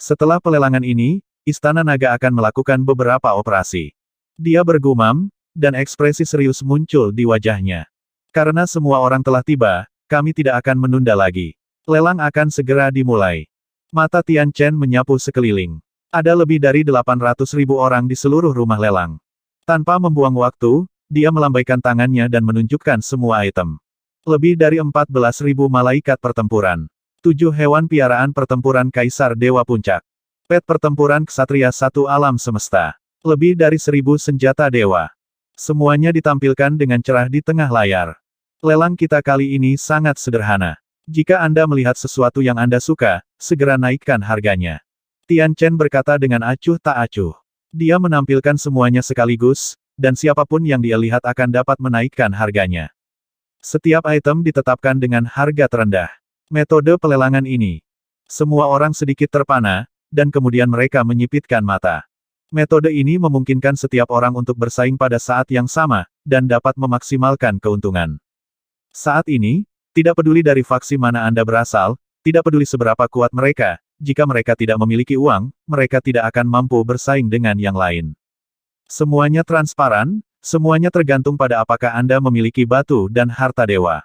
Setelah pelelangan ini, Istana Naga akan melakukan beberapa operasi. Dia bergumam, dan ekspresi serius muncul di wajahnya. Karena semua orang telah tiba, kami tidak akan menunda lagi. Lelang akan segera dimulai. Mata Tian Chen menyapu sekeliling. Ada lebih dari 800 ribu orang di seluruh rumah lelang. Tanpa membuang waktu, dia melambaikan tangannya dan menunjukkan semua item. Lebih dari 14.000 malaikat pertempuran. Tujuh hewan piaraan pertempuran Kaisar Dewa Puncak. Pet pertempuran ksatria Satu Alam Semesta. Lebih dari seribu senjata dewa. Semuanya ditampilkan dengan cerah di tengah layar. Lelang kita kali ini sangat sederhana. Jika Anda melihat sesuatu yang Anda suka, segera naikkan harganya. Tian Chen berkata dengan acuh tak acuh. Dia menampilkan semuanya sekaligus, dan siapapun yang dia lihat akan dapat menaikkan harganya. Setiap item ditetapkan dengan harga terendah. Metode pelelangan ini. Semua orang sedikit terpana, dan kemudian mereka menyipitkan mata. Metode ini memungkinkan setiap orang untuk bersaing pada saat yang sama, dan dapat memaksimalkan keuntungan. Saat ini, tidak peduli dari faksi mana Anda berasal, tidak peduli seberapa kuat mereka, jika mereka tidak memiliki uang, mereka tidak akan mampu bersaing dengan yang lain. Semuanya transparan, semuanya tergantung pada apakah Anda memiliki batu dan harta dewa.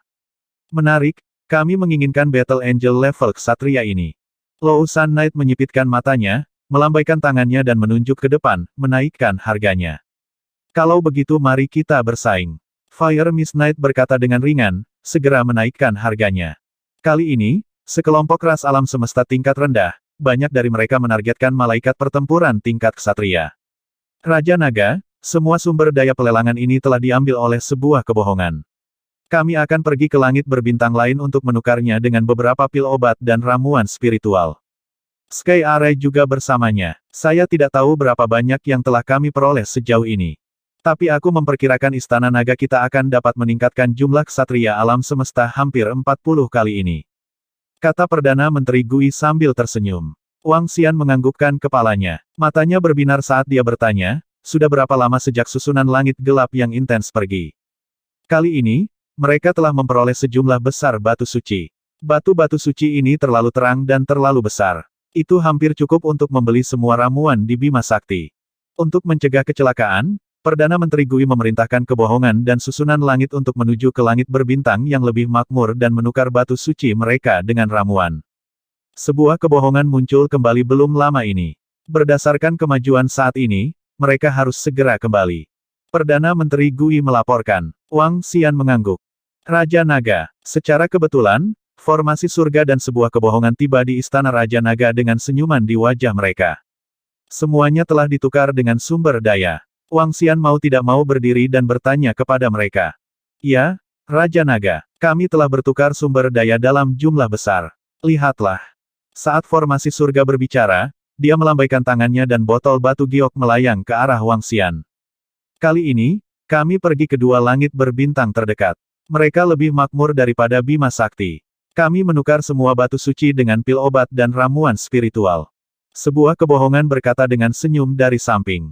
Menarik, kami menginginkan Battle Angel level satria ini. Low Sun Knight menyipitkan matanya, melambaikan tangannya dan menunjuk ke depan, menaikkan harganya. Kalau begitu mari kita bersaing. Fire Miss Knight berkata dengan ringan, segera menaikkan harganya. Kali ini, Sekelompok ras alam semesta tingkat rendah, banyak dari mereka menargetkan malaikat pertempuran tingkat ksatria. Raja Naga, semua sumber daya pelelangan ini telah diambil oleh sebuah kebohongan. Kami akan pergi ke langit berbintang lain untuk menukarnya dengan beberapa pil obat dan ramuan spiritual. Sky Array juga bersamanya. Saya tidak tahu berapa banyak yang telah kami peroleh sejauh ini. Tapi aku memperkirakan istana naga kita akan dapat meningkatkan jumlah ksatria alam semesta hampir 40 kali ini. Kata Perdana Menteri Gui sambil tersenyum. Wang Xian menganggukkan kepalanya. Matanya berbinar saat dia bertanya, sudah berapa lama sejak susunan langit gelap yang intens pergi? Kali ini, mereka telah memperoleh sejumlah besar batu suci. Batu-batu suci ini terlalu terang dan terlalu besar. Itu hampir cukup untuk membeli semua ramuan di Bima Sakti. Untuk mencegah kecelakaan, Perdana Menteri Gui memerintahkan kebohongan dan susunan langit untuk menuju ke langit berbintang yang lebih makmur dan menukar batu suci mereka dengan ramuan. Sebuah kebohongan muncul kembali belum lama ini. Berdasarkan kemajuan saat ini, mereka harus segera kembali. Perdana Menteri Gui melaporkan. Wang Xian mengangguk. Raja Naga. Secara kebetulan, formasi surga dan sebuah kebohongan tiba di Istana Raja Naga dengan senyuman di wajah mereka. Semuanya telah ditukar dengan sumber daya. Wang Xian mau tidak mau berdiri dan bertanya kepada mereka. Ya, Raja Naga, kami telah bertukar sumber daya dalam jumlah besar. Lihatlah. Saat formasi surga berbicara, dia melambaikan tangannya dan botol batu giok melayang ke arah Wang Xian. Kali ini, kami pergi ke dua langit berbintang terdekat. Mereka lebih makmur daripada Bima Sakti. Kami menukar semua batu suci dengan pil obat dan ramuan spiritual. Sebuah kebohongan berkata dengan senyum dari samping.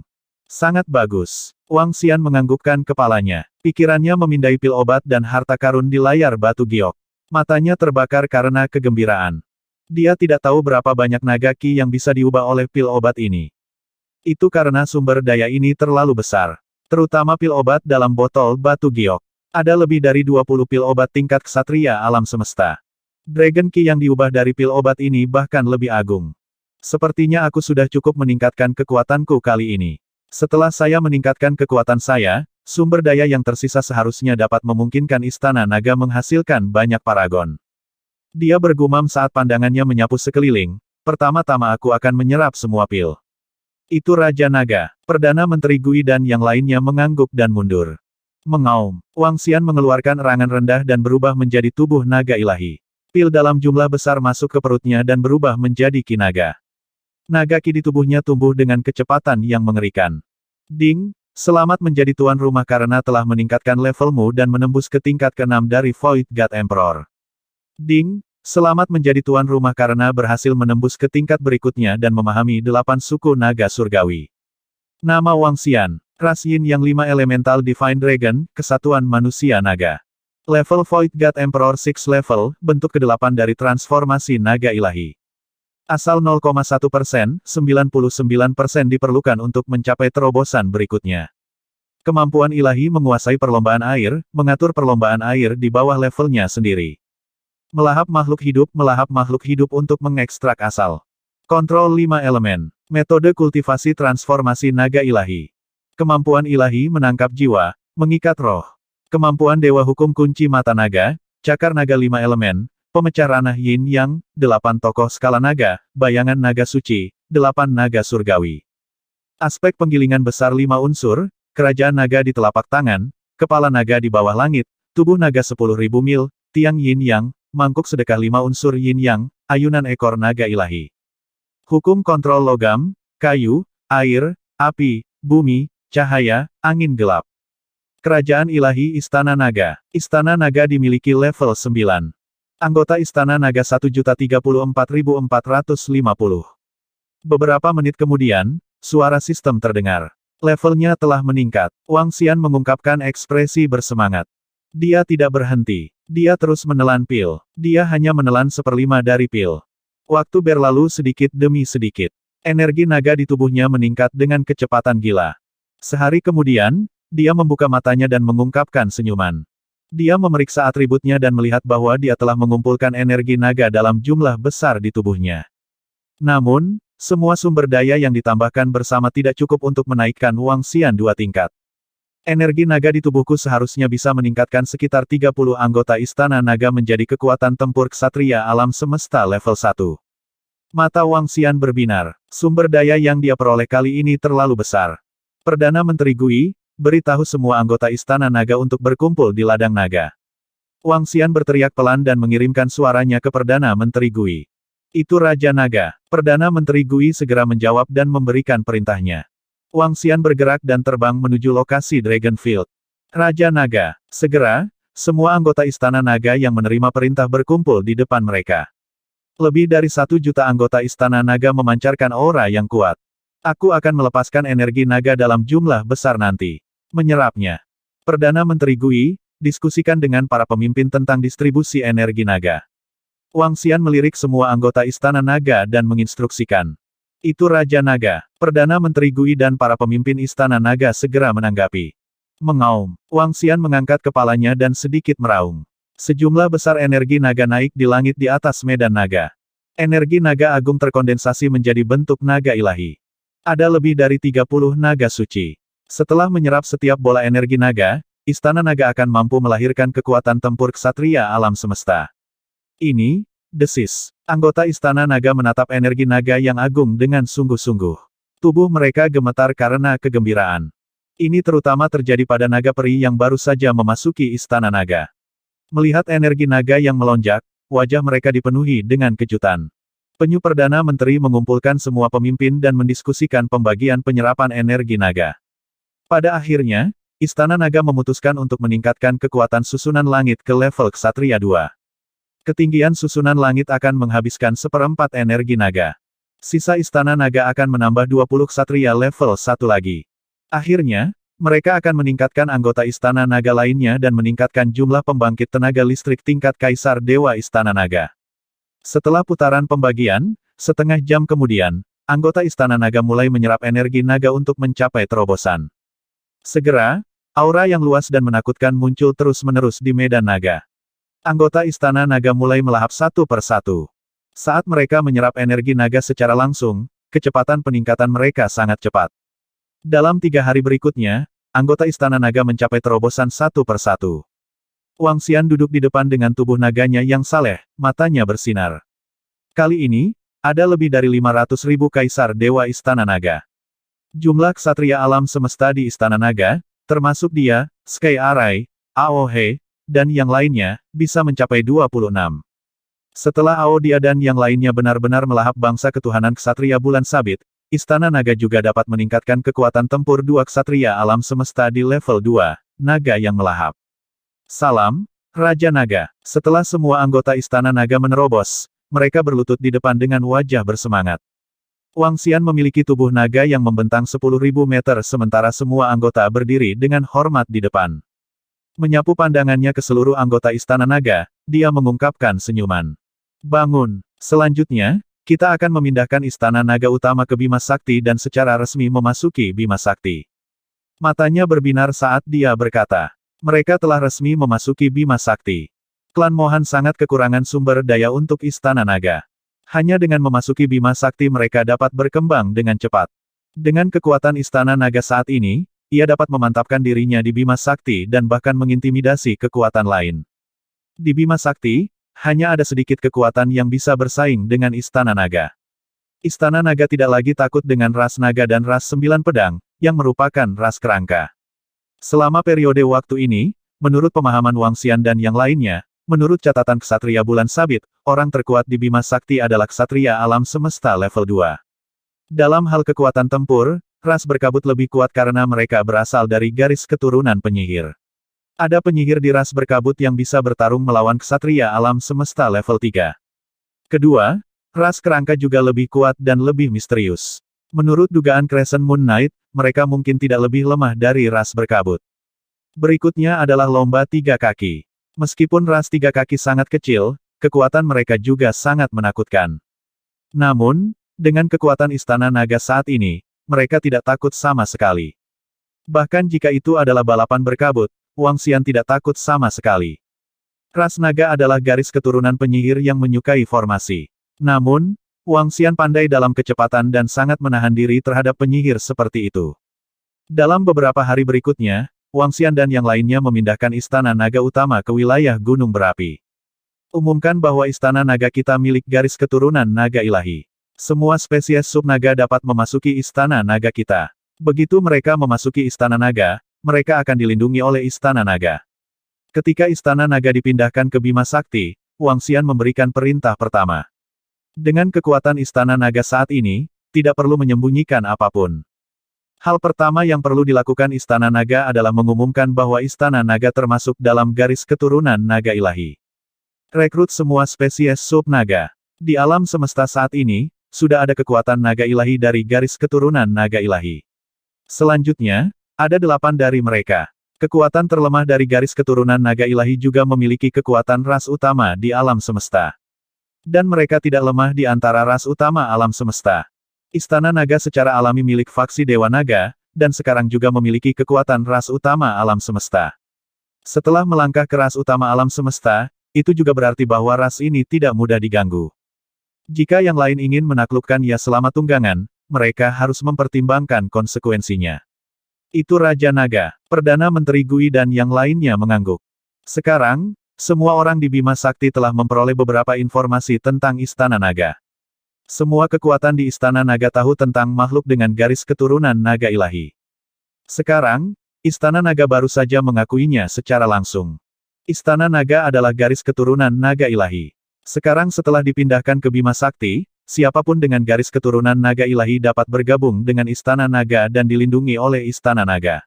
Sangat bagus. Wang Xian menganggukkan kepalanya. Pikirannya memindai pil obat dan harta karun di layar batu giok. Matanya terbakar karena kegembiraan. Dia tidak tahu berapa banyak naga ki yang bisa diubah oleh pil obat ini. Itu karena sumber daya ini terlalu besar. Terutama pil obat dalam botol batu giok. Ada lebih dari 20 pil obat tingkat ksatria alam semesta. Dragon Ki yang diubah dari pil obat ini bahkan lebih agung. Sepertinya aku sudah cukup meningkatkan kekuatanku kali ini. Setelah saya meningkatkan kekuatan saya, sumber daya yang tersisa seharusnya dapat memungkinkan Istana Naga menghasilkan banyak paragon. Dia bergumam saat pandangannya menyapu sekeliling, pertama-tama aku akan menyerap semua pil. Itu Raja Naga, Perdana Menteri Gui dan yang lainnya mengangguk dan mundur. Mengaum, Wang Xian mengeluarkan erangan rendah dan berubah menjadi tubuh naga ilahi. Pil dalam jumlah besar masuk ke perutnya dan berubah menjadi kinaga. Naga ki di tubuhnya tumbuh dengan kecepatan yang mengerikan. Ding, selamat menjadi tuan rumah karena telah meningkatkan levelmu dan menembus ke tingkat ke-6 dari Void God Emperor. Ding, selamat menjadi tuan rumah karena berhasil menembus ke tingkat berikutnya dan memahami delapan suku naga surgawi. Nama Wang Xian, ras yin yang lima elemental Divine Dragon, kesatuan manusia naga. Level Void God Emperor 6 level, bentuk ke-8 dari transformasi naga ilahi. Asal 0,1 persen, 99 persen diperlukan untuk mencapai terobosan berikutnya. Kemampuan ilahi menguasai perlombaan air, mengatur perlombaan air di bawah levelnya sendiri. Melahap makhluk hidup, melahap makhluk hidup untuk mengekstrak asal. Kontrol 5 elemen. Metode kultivasi transformasi naga ilahi. Kemampuan ilahi menangkap jiwa, mengikat roh. Kemampuan dewa hukum kunci mata naga, cakar naga 5 elemen, Pemecah ranah Yin Yang, delapan tokoh skala naga, bayangan naga suci, delapan naga surgawi. Aspek penggilingan besar lima unsur, kerajaan naga di telapak tangan, kepala naga di bawah langit, tubuh naga sepuluh ribu mil, tiang Yin Yang, mangkuk sedekah lima unsur Yin Yang, ayunan ekor naga ilahi. Hukum kontrol logam, kayu, air, api, bumi, cahaya, angin gelap. Kerajaan ilahi Istana Naga. Istana Naga dimiliki level 9. Anggota Istana Naga 1.034.450. Beberapa menit kemudian, suara sistem terdengar. Levelnya telah meningkat. Wang Xian mengungkapkan ekspresi bersemangat. Dia tidak berhenti. Dia terus menelan pil. Dia hanya menelan seperlima dari pil. Waktu berlalu sedikit demi sedikit. Energi naga di tubuhnya meningkat dengan kecepatan gila. Sehari kemudian, dia membuka matanya dan mengungkapkan senyuman. Dia memeriksa atributnya dan melihat bahwa dia telah mengumpulkan energi naga dalam jumlah besar di tubuhnya. Namun, semua sumber daya yang ditambahkan bersama tidak cukup untuk menaikkan Wang Xian dua tingkat. Energi naga di tubuhku seharusnya bisa meningkatkan sekitar 30 anggota istana naga menjadi kekuatan tempur ksatria alam semesta level 1. Mata Wang Xian berbinar. Sumber daya yang dia peroleh kali ini terlalu besar. Perdana Menteri Gui, beritahu semua anggota Istana Naga untuk berkumpul di Ladang Naga. Wang Xian berteriak pelan dan mengirimkan suaranya ke Perdana Menteri Gui. Itu Raja Naga. Perdana Menteri Gui segera menjawab dan memberikan perintahnya. Wang Xian bergerak dan terbang menuju lokasi Dragonfield. Raja Naga. Segera, semua anggota Istana Naga yang menerima perintah berkumpul di depan mereka. Lebih dari satu juta anggota Istana Naga memancarkan aura yang kuat. Aku akan melepaskan energi naga dalam jumlah besar nanti menyerapnya. Perdana Menteri Gui, diskusikan dengan para pemimpin tentang distribusi energi naga. Wang Xian melirik semua anggota Istana Naga dan menginstruksikan. Itu Raja Naga. Perdana Menteri Gui dan para pemimpin Istana Naga segera menanggapi. Mengaum, Wang Xian mengangkat kepalanya dan sedikit meraung. Sejumlah besar energi naga naik di langit di atas medan naga. Energi naga agung terkondensasi menjadi bentuk naga ilahi. Ada lebih dari 30 naga suci. Setelah menyerap setiap bola energi naga, Istana Naga akan mampu melahirkan kekuatan tempur ksatria alam semesta. Ini, desis. Anggota Istana Naga menatap energi naga yang agung dengan sungguh-sungguh. Tubuh mereka gemetar karena kegembiraan. Ini terutama terjadi pada naga peri yang baru saja memasuki Istana Naga. Melihat energi naga yang melonjak, wajah mereka dipenuhi dengan kejutan. Penyu Perdana Menteri mengumpulkan semua pemimpin dan mendiskusikan pembagian penyerapan energi naga. Pada akhirnya, Istana Naga memutuskan untuk meningkatkan kekuatan susunan langit ke level Ksatria 2. Ketinggian susunan langit akan menghabiskan seperempat energi naga. Sisa Istana Naga akan menambah 20 Ksatria level 1 lagi. Akhirnya, mereka akan meningkatkan anggota Istana Naga lainnya dan meningkatkan jumlah pembangkit tenaga listrik tingkat Kaisar Dewa Istana Naga. Setelah putaran pembagian, setengah jam kemudian, anggota Istana Naga mulai menyerap energi naga untuk mencapai terobosan. Segera, aura yang luas dan menakutkan muncul terus-menerus di medan naga. Anggota istana naga mulai melahap satu per satu. Saat mereka menyerap energi naga secara langsung, kecepatan peningkatan mereka sangat cepat. Dalam tiga hari berikutnya, anggota istana naga mencapai terobosan satu per satu. Wang Xian duduk di depan dengan tubuh naganya yang saleh, matanya bersinar. Kali ini, ada lebih dari 500 ribu kaisar Dewa Istana Naga. Jumlah ksatria alam semesta di Istana Naga, termasuk dia, Sky Arai, Aohe, dan yang lainnya, bisa mencapai 26. Setelah Aodia dan yang lainnya benar-benar melahap bangsa ketuhanan ksatria bulan sabit, Istana Naga juga dapat meningkatkan kekuatan tempur dua ksatria alam semesta di level 2, naga yang melahap. Salam, Raja Naga. Setelah semua anggota Istana Naga menerobos, mereka berlutut di depan dengan wajah bersemangat. Wang Xian memiliki tubuh naga yang membentang 10.000 meter sementara semua anggota berdiri dengan hormat di depan. Menyapu pandangannya ke seluruh anggota Istana Naga, dia mengungkapkan senyuman. Bangun! Selanjutnya, kita akan memindahkan Istana Naga Utama ke Bima Sakti dan secara resmi memasuki Bima Sakti. Matanya berbinar saat dia berkata, mereka telah resmi memasuki Bima Sakti. Klan Mohan sangat kekurangan sumber daya untuk Istana Naga. Hanya dengan memasuki bima sakti mereka dapat berkembang dengan cepat. Dengan kekuatan istana naga saat ini, ia dapat memantapkan dirinya di bima sakti dan bahkan mengintimidasi kekuatan lain. Di bima sakti, hanya ada sedikit kekuatan yang bisa bersaing dengan istana naga. Istana naga tidak lagi takut dengan ras naga dan ras sembilan pedang, yang merupakan ras kerangka. Selama periode waktu ini, menurut pemahaman Wang Xian dan yang lainnya, Menurut catatan Ksatria Bulan Sabit, orang terkuat di Bima Sakti adalah Ksatria Alam Semesta level 2. Dalam hal kekuatan tempur, ras berkabut lebih kuat karena mereka berasal dari garis keturunan penyihir. Ada penyihir di ras berkabut yang bisa bertarung melawan Ksatria Alam Semesta level 3. Kedua, ras kerangka juga lebih kuat dan lebih misterius. Menurut dugaan Crescent Moon Knight, mereka mungkin tidak lebih lemah dari ras berkabut. Berikutnya adalah lomba tiga kaki. Meskipun ras tiga kaki sangat kecil, kekuatan mereka juga sangat menakutkan. Namun, dengan kekuatan istana naga saat ini, mereka tidak takut sama sekali. Bahkan jika itu adalah balapan berkabut, Wang Xian tidak takut sama sekali. Ras naga adalah garis keturunan penyihir yang menyukai formasi. Namun, Wang Xian pandai dalam kecepatan dan sangat menahan diri terhadap penyihir seperti itu. Dalam beberapa hari berikutnya, Wang Xian dan yang lainnya memindahkan Istana Naga Utama ke wilayah Gunung Berapi. Umumkan bahwa Istana Naga kita milik garis keturunan Naga Ilahi. Semua spesies subnaga dapat memasuki Istana Naga kita. Begitu mereka memasuki Istana Naga, mereka akan dilindungi oleh Istana Naga. Ketika Istana Naga dipindahkan ke Bima Sakti, Wang Xian memberikan perintah pertama. Dengan kekuatan Istana Naga saat ini, tidak perlu menyembunyikan apapun. Hal pertama yang perlu dilakukan Istana Naga adalah mengumumkan bahwa Istana Naga termasuk dalam garis keturunan Naga Ilahi. Rekrut semua spesies sub-naga. Di alam semesta saat ini, sudah ada kekuatan Naga Ilahi dari garis keturunan Naga Ilahi. Selanjutnya, ada delapan dari mereka. Kekuatan terlemah dari garis keturunan Naga Ilahi juga memiliki kekuatan ras utama di alam semesta. Dan mereka tidak lemah di antara ras utama alam semesta. Istana naga secara alami milik faksi Dewa Naga, dan sekarang juga memiliki kekuatan ras utama alam semesta. Setelah melangkah ke ras utama alam semesta, itu juga berarti bahwa ras ini tidak mudah diganggu. Jika yang lain ingin menaklukkan ia selama tunggangan, mereka harus mempertimbangkan konsekuensinya. Itu Raja Naga, Perdana Menteri Gui dan yang lainnya mengangguk. Sekarang, semua orang di Bima Sakti telah memperoleh beberapa informasi tentang Istana Naga. Semua kekuatan di Istana Naga tahu tentang makhluk dengan garis keturunan naga ilahi. Sekarang, Istana Naga baru saja mengakuinya secara langsung. Istana Naga adalah garis keturunan naga ilahi. Sekarang setelah dipindahkan ke Bima Sakti, siapapun dengan garis keturunan naga ilahi dapat bergabung dengan Istana Naga dan dilindungi oleh Istana Naga.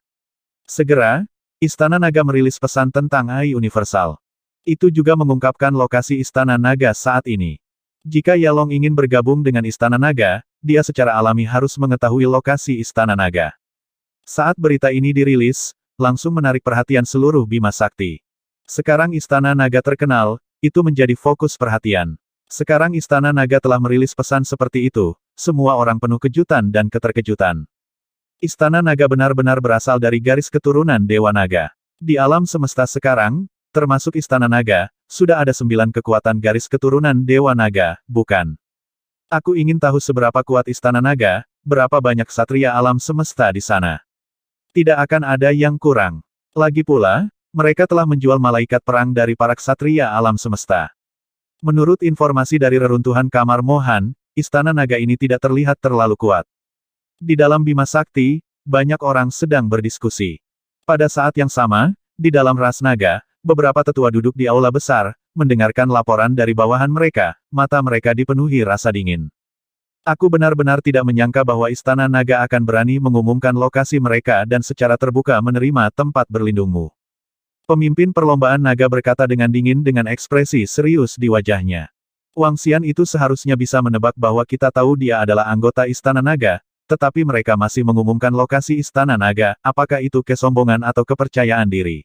Segera, Istana Naga merilis pesan tentang AI Universal. Itu juga mengungkapkan lokasi Istana Naga saat ini. Jika Yalong ingin bergabung dengan Istana Naga, dia secara alami harus mengetahui lokasi Istana Naga. Saat berita ini dirilis, langsung menarik perhatian seluruh Bima Sakti. Sekarang Istana Naga terkenal, itu menjadi fokus perhatian. Sekarang Istana Naga telah merilis pesan seperti itu, semua orang penuh kejutan dan keterkejutan. Istana Naga benar-benar berasal dari garis keturunan Dewa Naga. Di alam semesta sekarang, termasuk Istana Naga, sudah ada sembilan kekuatan garis keturunan Dewa Naga, bukan? Aku ingin tahu seberapa kuat Istana Naga, berapa banyak satria alam semesta di sana. Tidak akan ada yang kurang. Lagi pula, mereka telah menjual malaikat perang dari para ksatria alam semesta. Menurut informasi dari reruntuhan kamar Mohan, Istana Naga ini tidak terlihat terlalu kuat. Di dalam Bima Sakti, banyak orang sedang berdiskusi. Pada saat yang sama, di dalam Ras Naga, beberapa tetua duduk di aula besar, mendengarkan laporan dari bawahan mereka, mata mereka dipenuhi rasa dingin. Aku benar-benar tidak menyangka bahwa Istana Naga akan berani mengumumkan lokasi mereka dan secara terbuka menerima tempat berlindungmu. Pemimpin perlombaan naga berkata dengan dingin dengan ekspresi serius di wajahnya. Wang Xian itu seharusnya bisa menebak bahwa kita tahu dia adalah anggota Istana Naga, tetapi mereka masih mengumumkan lokasi Istana Naga, apakah itu kesombongan atau kepercayaan diri.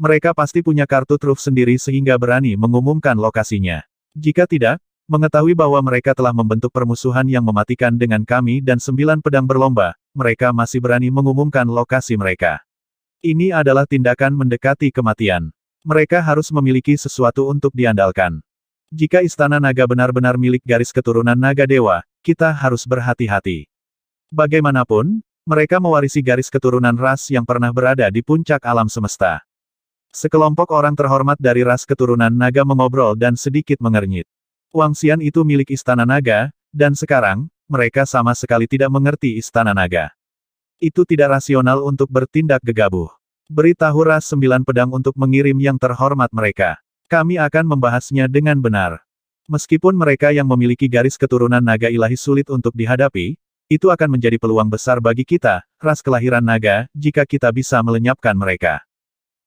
Mereka pasti punya kartu truf sendiri sehingga berani mengumumkan lokasinya. Jika tidak, mengetahui bahwa mereka telah membentuk permusuhan yang mematikan dengan kami dan sembilan pedang berlomba, mereka masih berani mengumumkan lokasi mereka. Ini adalah tindakan mendekati kematian. Mereka harus memiliki sesuatu untuk diandalkan. Jika istana naga benar-benar milik garis keturunan naga dewa, kita harus berhati-hati. Bagaimanapun, mereka mewarisi garis keturunan ras yang pernah berada di puncak alam semesta. Sekelompok orang terhormat dari ras keturunan naga mengobrol dan sedikit mengernyit. Wang Xian itu milik istana naga, dan sekarang, mereka sama sekali tidak mengerti istana naga. Itu tidak rasional untuk bertindak gegabah. Beritahu ras sembilan pedang untuk mengirim yang terhormat mereka. Kami akan membahasnya dengan benar. Meskipun mereka yang memiliki garis keturunan naga ilahi sulit untuk dihadapi, itu akan menjadi peluang besar bagi kita, ras kelahiran naga, jika kita bisa melenyapkan mereka.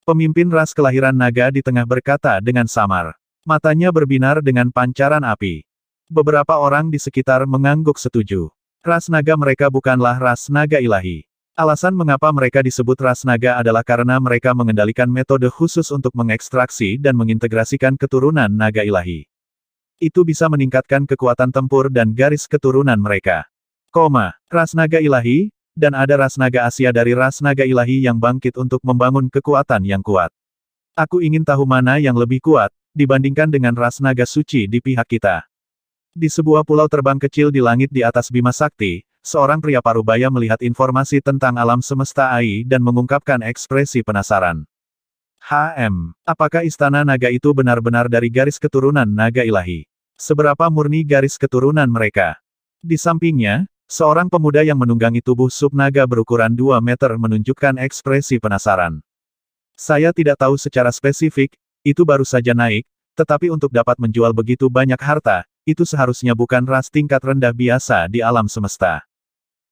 Pemimpin ras kelahiran naga di tengah berkata dengan samar. Matanya berbinar dengan pancaran api. Beberapa orang di sekitar mengangguk setuju. Ras naga mereka bukanlah ras naga ilahi. Alasan mengapa mereka disebut ras naga adalah karena mereka mengendalikan metode khusus untuk mengekstraksi dan mengintegrasikan keturunan naga ilahi. Itu bisa meningkatkan kekuatan tempur dan garis keturunan mereka. Koma, ras naga ilahi, dan ada ras naga Asia dari ras naga ilahi yang bangkit untuk membangun kekuatan yang kuat. Aku ingin tahu mana yang lebih kuat, dibandingkan dengan ras naga suci di pihak kita. Di sebuah pulau terbang kecil di langit di atas Bima Sakti, seorang pria parubaya melihat informasi tentang alam semesta AI dan mengungkapkan ekspresi penasaran. HM, apakah istana naga itu benar-benar dari garis keturunan naga ilahi? Seberapa murni garis keturunan mereka? Di sampingnya, Seorang pemuda yang menunggangi tubuh subnaga berukuran 2 meter menunjukkan ekspresi penasaran. Saya tidak tahu secara spesifik, itu baru saja naik, tetapi untuk dapat menjual begitu banyak harta, itu seharusnya bukan ras tingkat rendah biasa di alam semesta.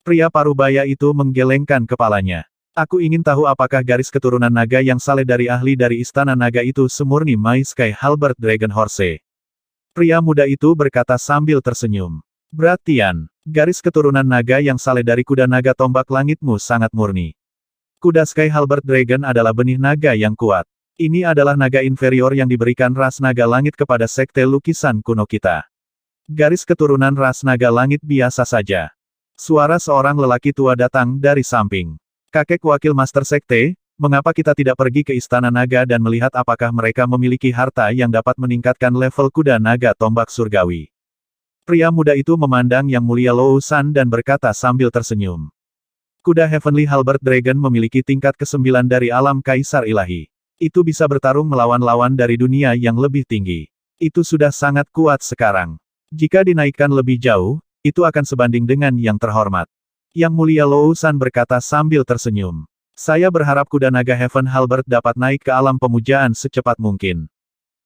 Pria parubaya itu menggelengkan kepalanya. Aku ingin tahu apakah garis keturunan naga yang saleh dari ahli dari istana naga itu semurni Mai Sky Halbert Dragon Horse. Pria muda itu berkata sambil tersenyum. Bratian, garis keturunan naga yang saleh dari kuda naga tombak langitmu sangat murni. Kuda Sky Halberd Dragon adalah benih naga yang kuat. Ini adalah naga inferior yang diberikan ras naga langit kepada sekte lukisan kuno kita. Garis keturunan ras naga langit biasa saja. Suara seorang lelaki tua datang dari samping. Kakek wakil master sekte, mengapa kita tidak pergi ke istana naga dan melihat apakah mereka memiliki harta yang dapat meningkatkan level kuda naga tombak surgawi? Pria muda itu memandang Yang Mulia Lou San dan berkata sambil tersenyum. Kuda Heavenly Halbert Dragon memiliki tingkat kesembilan dari alam Kaisar Ilahi. Itu bisa bertarung melawan lawan dari dunia yang lebih tinggi. Itu sudah sangat kuat sekarang. Jika dinaikkan lebih jauh, itu akan sebanding dengan yang terhormat. Yang Mulia Lou San berkata sambil tersenyum. Saya berharap kuda naga Heaven Halbert dapat naik ke alam pemujaan secepat mungkin.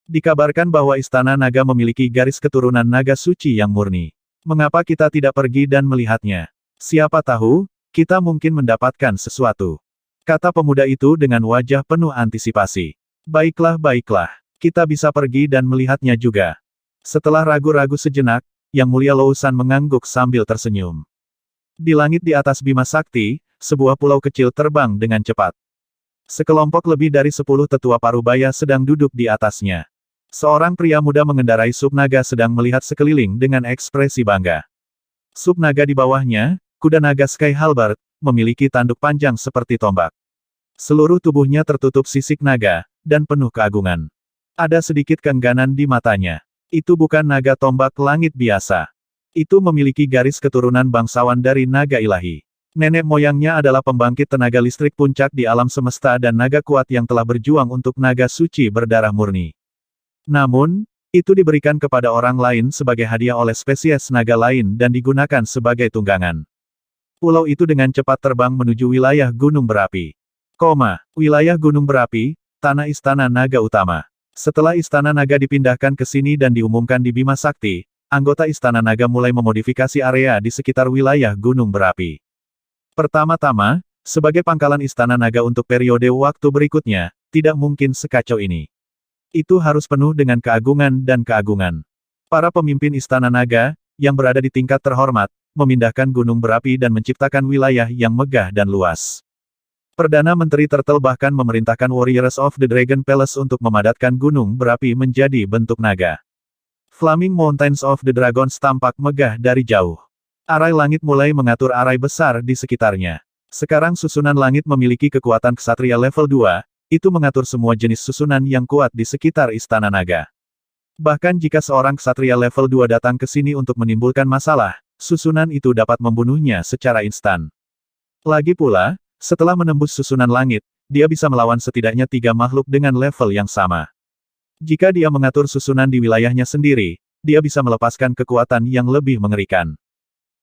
Dikabarkan bahwa Istana Naga memiliki garis keturunan naga suci yang murni. Mengapa kita tidak pergi dan melihatnya? Siapa tahu, kita mungkin mendapatkan sesuatu. Kata pemuda itu dengan wajah penuh antisipasi. Baiklah, baiklah. Kita bisa pergi dan melihatnya juga. Setelah ragu-ragu sejenak, Yang Mulia Lousan mengangguk sambil tersenyum. Di langit di atas Bima Sakti, sebuah pulau kecil terbang dengan cepat. Sekelompok lebih dari sepuluh tetua parubaya sedang duduk di atasnya. Seorang pria muda mengendarai subnaga sedang melihat sekeliling dengan ekspresi bangga. Subnaga di bawahnya, kuda naga Sky Halbert, memiliki tanduk panjang seperti tombak. Seluruh tubuhnya tertutup sisik naga, dan penuh keagungan. Ada sedikit keengganan di matanya. Itu bukan naga tombak langit biasa. Itu memiliki garis keturunan bangsawan dari naga ilahi. Nenek moyangnya adalah pembangkit tenaga listrik puncak di alam semesta dan naga kuat yang telah berjuang untuk naga suci berdarah murni. Namun, itu diberikan kepada orang lain sebagai hadiah oleh spesies naga lain dan digunakan sebagai tunggangan. Pulau itu dengan cepat terbang menuju wilayah Gunung Berapi. Koma, wilayah Gunung Berapi, tanah istana naga utama. Setelah istana naga dipindahkan ke sini dan diumumkan di Bima Sakti, anggota istana naga mulai memodifikasi area di sekitar wilayah Gunung Berapi. Pertama-tama, sebagai pangkalan istana naga untuk periode waktu berikutnya, tidak mungkin sekacau ini. Itu harus penuh dengan keagungan dan keagungan. Para pemimpin Istana Naga, yang berada di tingkat terhormat, memindahkan gunung berapi dan menciptakan wilayah yang megah dan luas. Perdana Menteri Turtle bahkan memerintahkan Warriors of the Dragon Palace untuk memadatkan gunung berapi menjadi bentuk naga. Flaming Mountains of the Dragons tampak megah dari jauh. Arai langit mulai mengatur arai besar di sekitarnya. Sekarang susunan langit memiliki kekuatan kesatria level 2, itu mengatur semua jenis susunan yang kuat di sekitar Istana Naga. Bahkan jika seorang ksatria level 2 datang ke sini untuk menimbulkan masalah, susunan itu dapat membunuhnya secara instan. Lagi pula, setelah menembus susunan langit, dia bisa melawan setidaknya tiga makhluk dengan level yang sama. Jika dia mengatur susunan di wilayahnya sendiri, dia bisa melepaskan kekuatan yang lebih mengerikan.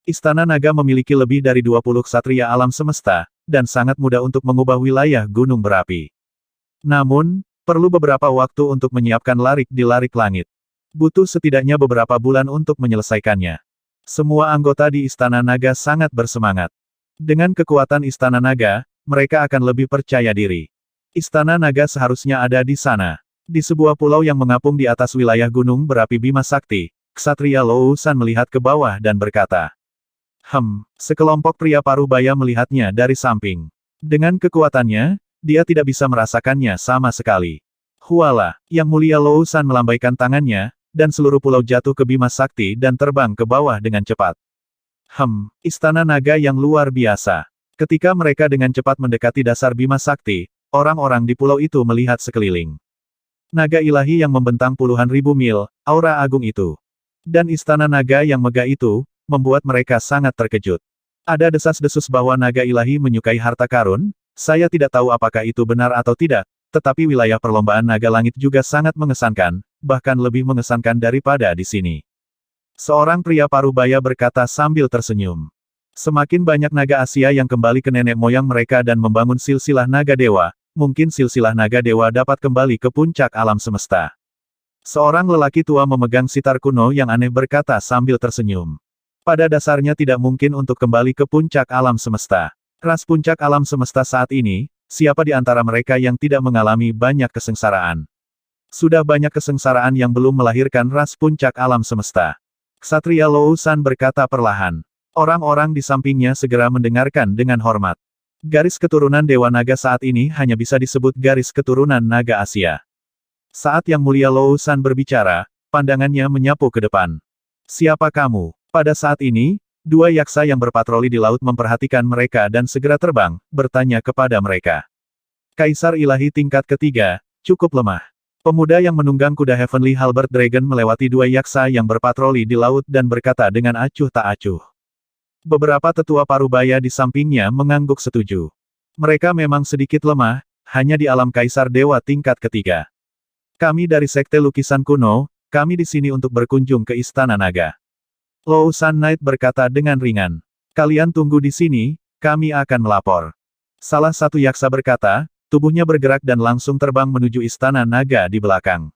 Istana Naga memiliki lebih dari 20 ksatria alam semesta, dan sangat mudah untuk mengubah wilayah gunung berapi. Namun, perlu beberapa waktu untuk menyiapkan larik di larik langit. Butuh setidaknya beberapa bulan untuk menyelesaikannya. Semua anggota di Istana Naga sangat bersemangat. Dengan kekuatan Istana Naga, mereka akan lebih percaya diri. Istana Naga seharusnya ada di sana. Di sebuah pulau yang mengapung di atas wilayah gunung berapi Bima Sakti, Ksatria Lousan melihat ke bawah dan berkata, Hem, sekelompok pria paruh baya melihatnya dari samping. Dengan kekuatannya, dia tidak bisa merasakannya sama sekali. Huala, Yang Mulia Lou melambaikan tangannya, dan seluruh pulau jatuh ke Bima Sakti dan terbang ke bawah dengan cepat. Hem, istana naga yang luar biasa. Ketika mereka dengan cepat mendekati dasar Bima Sakti, orang-orang di pulau itu melihat sekeliling. Naga ilahi yang membentang puluhan ribu mil, aura agung itu. Dan istana naga yang megah itu, membuat mereka sangat terkejut. Ada desas-desus bahwa naga ilahi menyukai harta karun, saya tidak tahu apakah itu benar atau tidak, tetapi wilayah perlombaan naga langit juga sangat mengesankan, bahkan lebih mengesankan daripada di sini. Seorang pria Parubaya berkata sambil tersenyum. Semakin banyak naga Asia yang kembali ke nenek moyang mereka dan membangun silsilah naga dewa, mungkin silsilah naga dewa dapat kembali ke puncak alam semesta. Seorang lelaki tua memegang sitar kuno yang aneh berkata sambil tersenyum. Pada dasarnya tidak mungkin untuk kembali ke puncak alam semesta. Ras puncak alam semesta saat ini, siapa di antara mereka yang tidak mengalami banyak kesengsaraan? Sudah banyak kesengsaraan yang belum melahirkan ras puncak alam semesta. Satria Lousan berkata perlahan. Orang-orang di sampingnya segera mendengarkan dengan hormat. Garis keturunan Dewa Naga saat ini hanya bisa disebut garis keturunan Naga Asia. Saat Yang Mulia Lousan berbicara, pandangannya menyapu ke depan. Siapa kamu? Pada saat ini, Dua yaksa yang berpatroli di laut memperhatikan mereka dan segera terbang, bertanya kepada mereka. Kaisar ilahi tingkat ketiga, cukup lemah. Pemuda yang menunggang kuda Heavenly Halbert Dragon melewati dua yaksa yang berpatroli di laut dan berkata dengan acuh tak acuh. Beberapa tetua parubaya di sampingnya mengangguk setuju. Mereka memang sedikit lemah, hanya di alam kaisar dewa tingkat ketiga. Kami dari Sekte Lukisan Kuno, kami di sini untuk berkunjung ke Istana Naga. Low Sun Knight berkata dengan ringan. Kalian tunggu di sini, kami akan melapor. Salah satu yaksa berkata, tubuhnya bergerak dan langsung terbang menuju istana naga di belakang.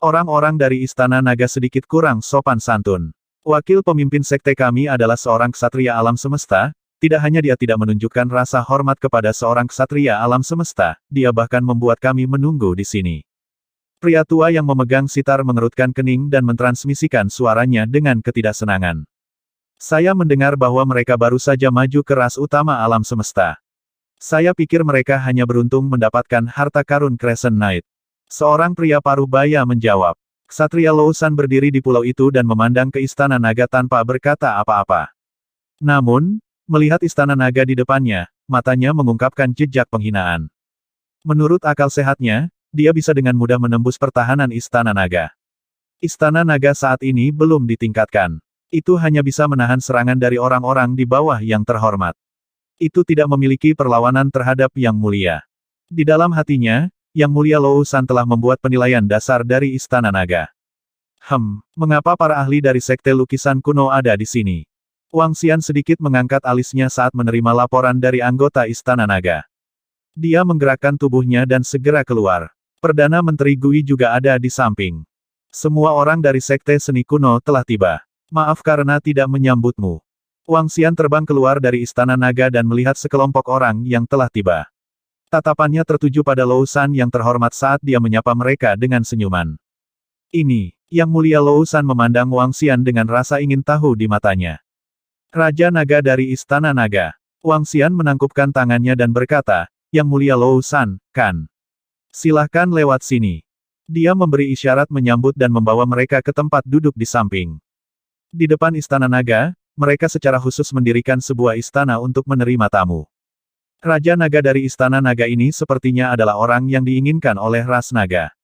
Orang-orang dari istana naga sedikit kurang sopan santun. Wakil pemimpin sekte kami adalah seorang ksatria alam semesta, tidak hanya dia tidak menunjukkan rasa hormat kepada seorang ksatria alam semesta, dia bahkan membuat kami menunggu di sini. Pria tua yang memegang sitar mengerutkan kening dan mentransmisikan suaranya dengan ketidaksenangan. Saya mendengar bahwa mereka baru saja maju ke ras utama alam semesta. Saya pikir mereka hanya beruntung mendapatkan harta karun Crescent Knight. Seorang pria paruh baya menjawab. Satria Lousan berdiri di pulau itu dan memandang ke istana naga tanpa berkata apa-apa. Namun, melihat istana naga di depannya, matanya mengungkapkan jejak penghinaan. Menurut akal sehatnya, dia bisa dengan mudah menembus pertahanan Istana Naga. Istana Naga saat ini belum ditingkatkan. Itu hanya bisa menahan serangan dari orang-orang di bawah yang terhormat. Itu tidak memiliki perlawanan terhadap Yang Mulia. Di dalam hatinya, Yang Mulia Lou San telah membuat penilaian dasar dari Istana Naga. Hem, mengapa para ahli dari Sekte Lukisan Kuno ada di sini? Wang Xian sedikit mengangkat alisnya saat menerima laporan dari anggota Istana Naga. Dia menggerakkan tubuhnya dan segera keluar. Perdana Menteri Gui juga ada di samping. Semua orang dari Sekte Seni Kuno telah tiba. Maaf karena tidak menyambutmu. Wang Xian terbang keluar dari Istana Naga dan melihat sekelompok orang yang telah tiba. Tatapannya tertuju pada Lou San yang terhormat saat dia menyapa mereka dengan senyuman. Ini, Yang Mulia Lou San memandang Wang Xian dengan rasa ingin tahu di matanya. Raja Naga dari Istana Naga. Wang Xian menangkupkan tangannya dan berkata, Yang Mulia Lou San, kan? Silahkan lewat sini. Dia memberi isyarat menyambut dan membawa mereka ke tempat duduk di samping. Di depan istana naga, mereka secara khusus mendirikan sebuah istana untuk menerima tamu. Raja naga dari istana naga ini sepertinya adalah orang yang diinginkan oleh ras naga.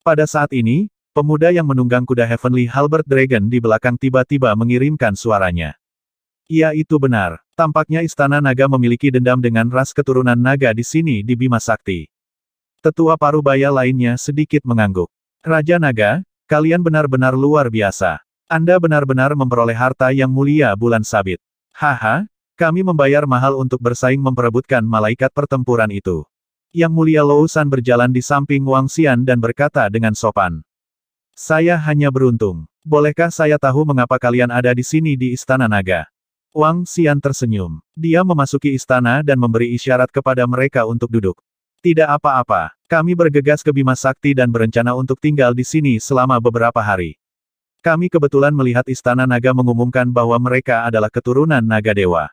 Pada saat ini, pemuda yang menunggang kuda Heavenly Halbert Dragon di belakang tiba-tiba mengirimkan suaranya. Iya itu benar, tampaknya istana naga memiliki dendam dengan ras keturunan naga di sini di Bima Sakti. Tetua Parubaya lainnya sedikit mengangguk. Raja Naga, kalian benar-benar luar biasa. Anda benar-benar memperoleh harta yang mulia bulan sabit. Haha, kami membayar mahal untuk bersaing memperebutkan malaikat pertempuran itu. Yang mulia Lousan berjalan di samping Wang Xian dan berkata dengan sopan. Saya hanya beruntung. Bolehkah saya tahu mengapa kalian ada di sini di Istana Naga? Wang Xian tersenyum. Dia memasuki istana dan memberi isyarat kepada mereka untuk duduk. Tidak apa-apa, kami bergegas ke Bima Sakti dan berencana untuk tinggal di sini selama beberapa hari. Kami kebetulan melihat Istana Naga mengumumkan bahwa mereka adalah keturunan Naga Dewa.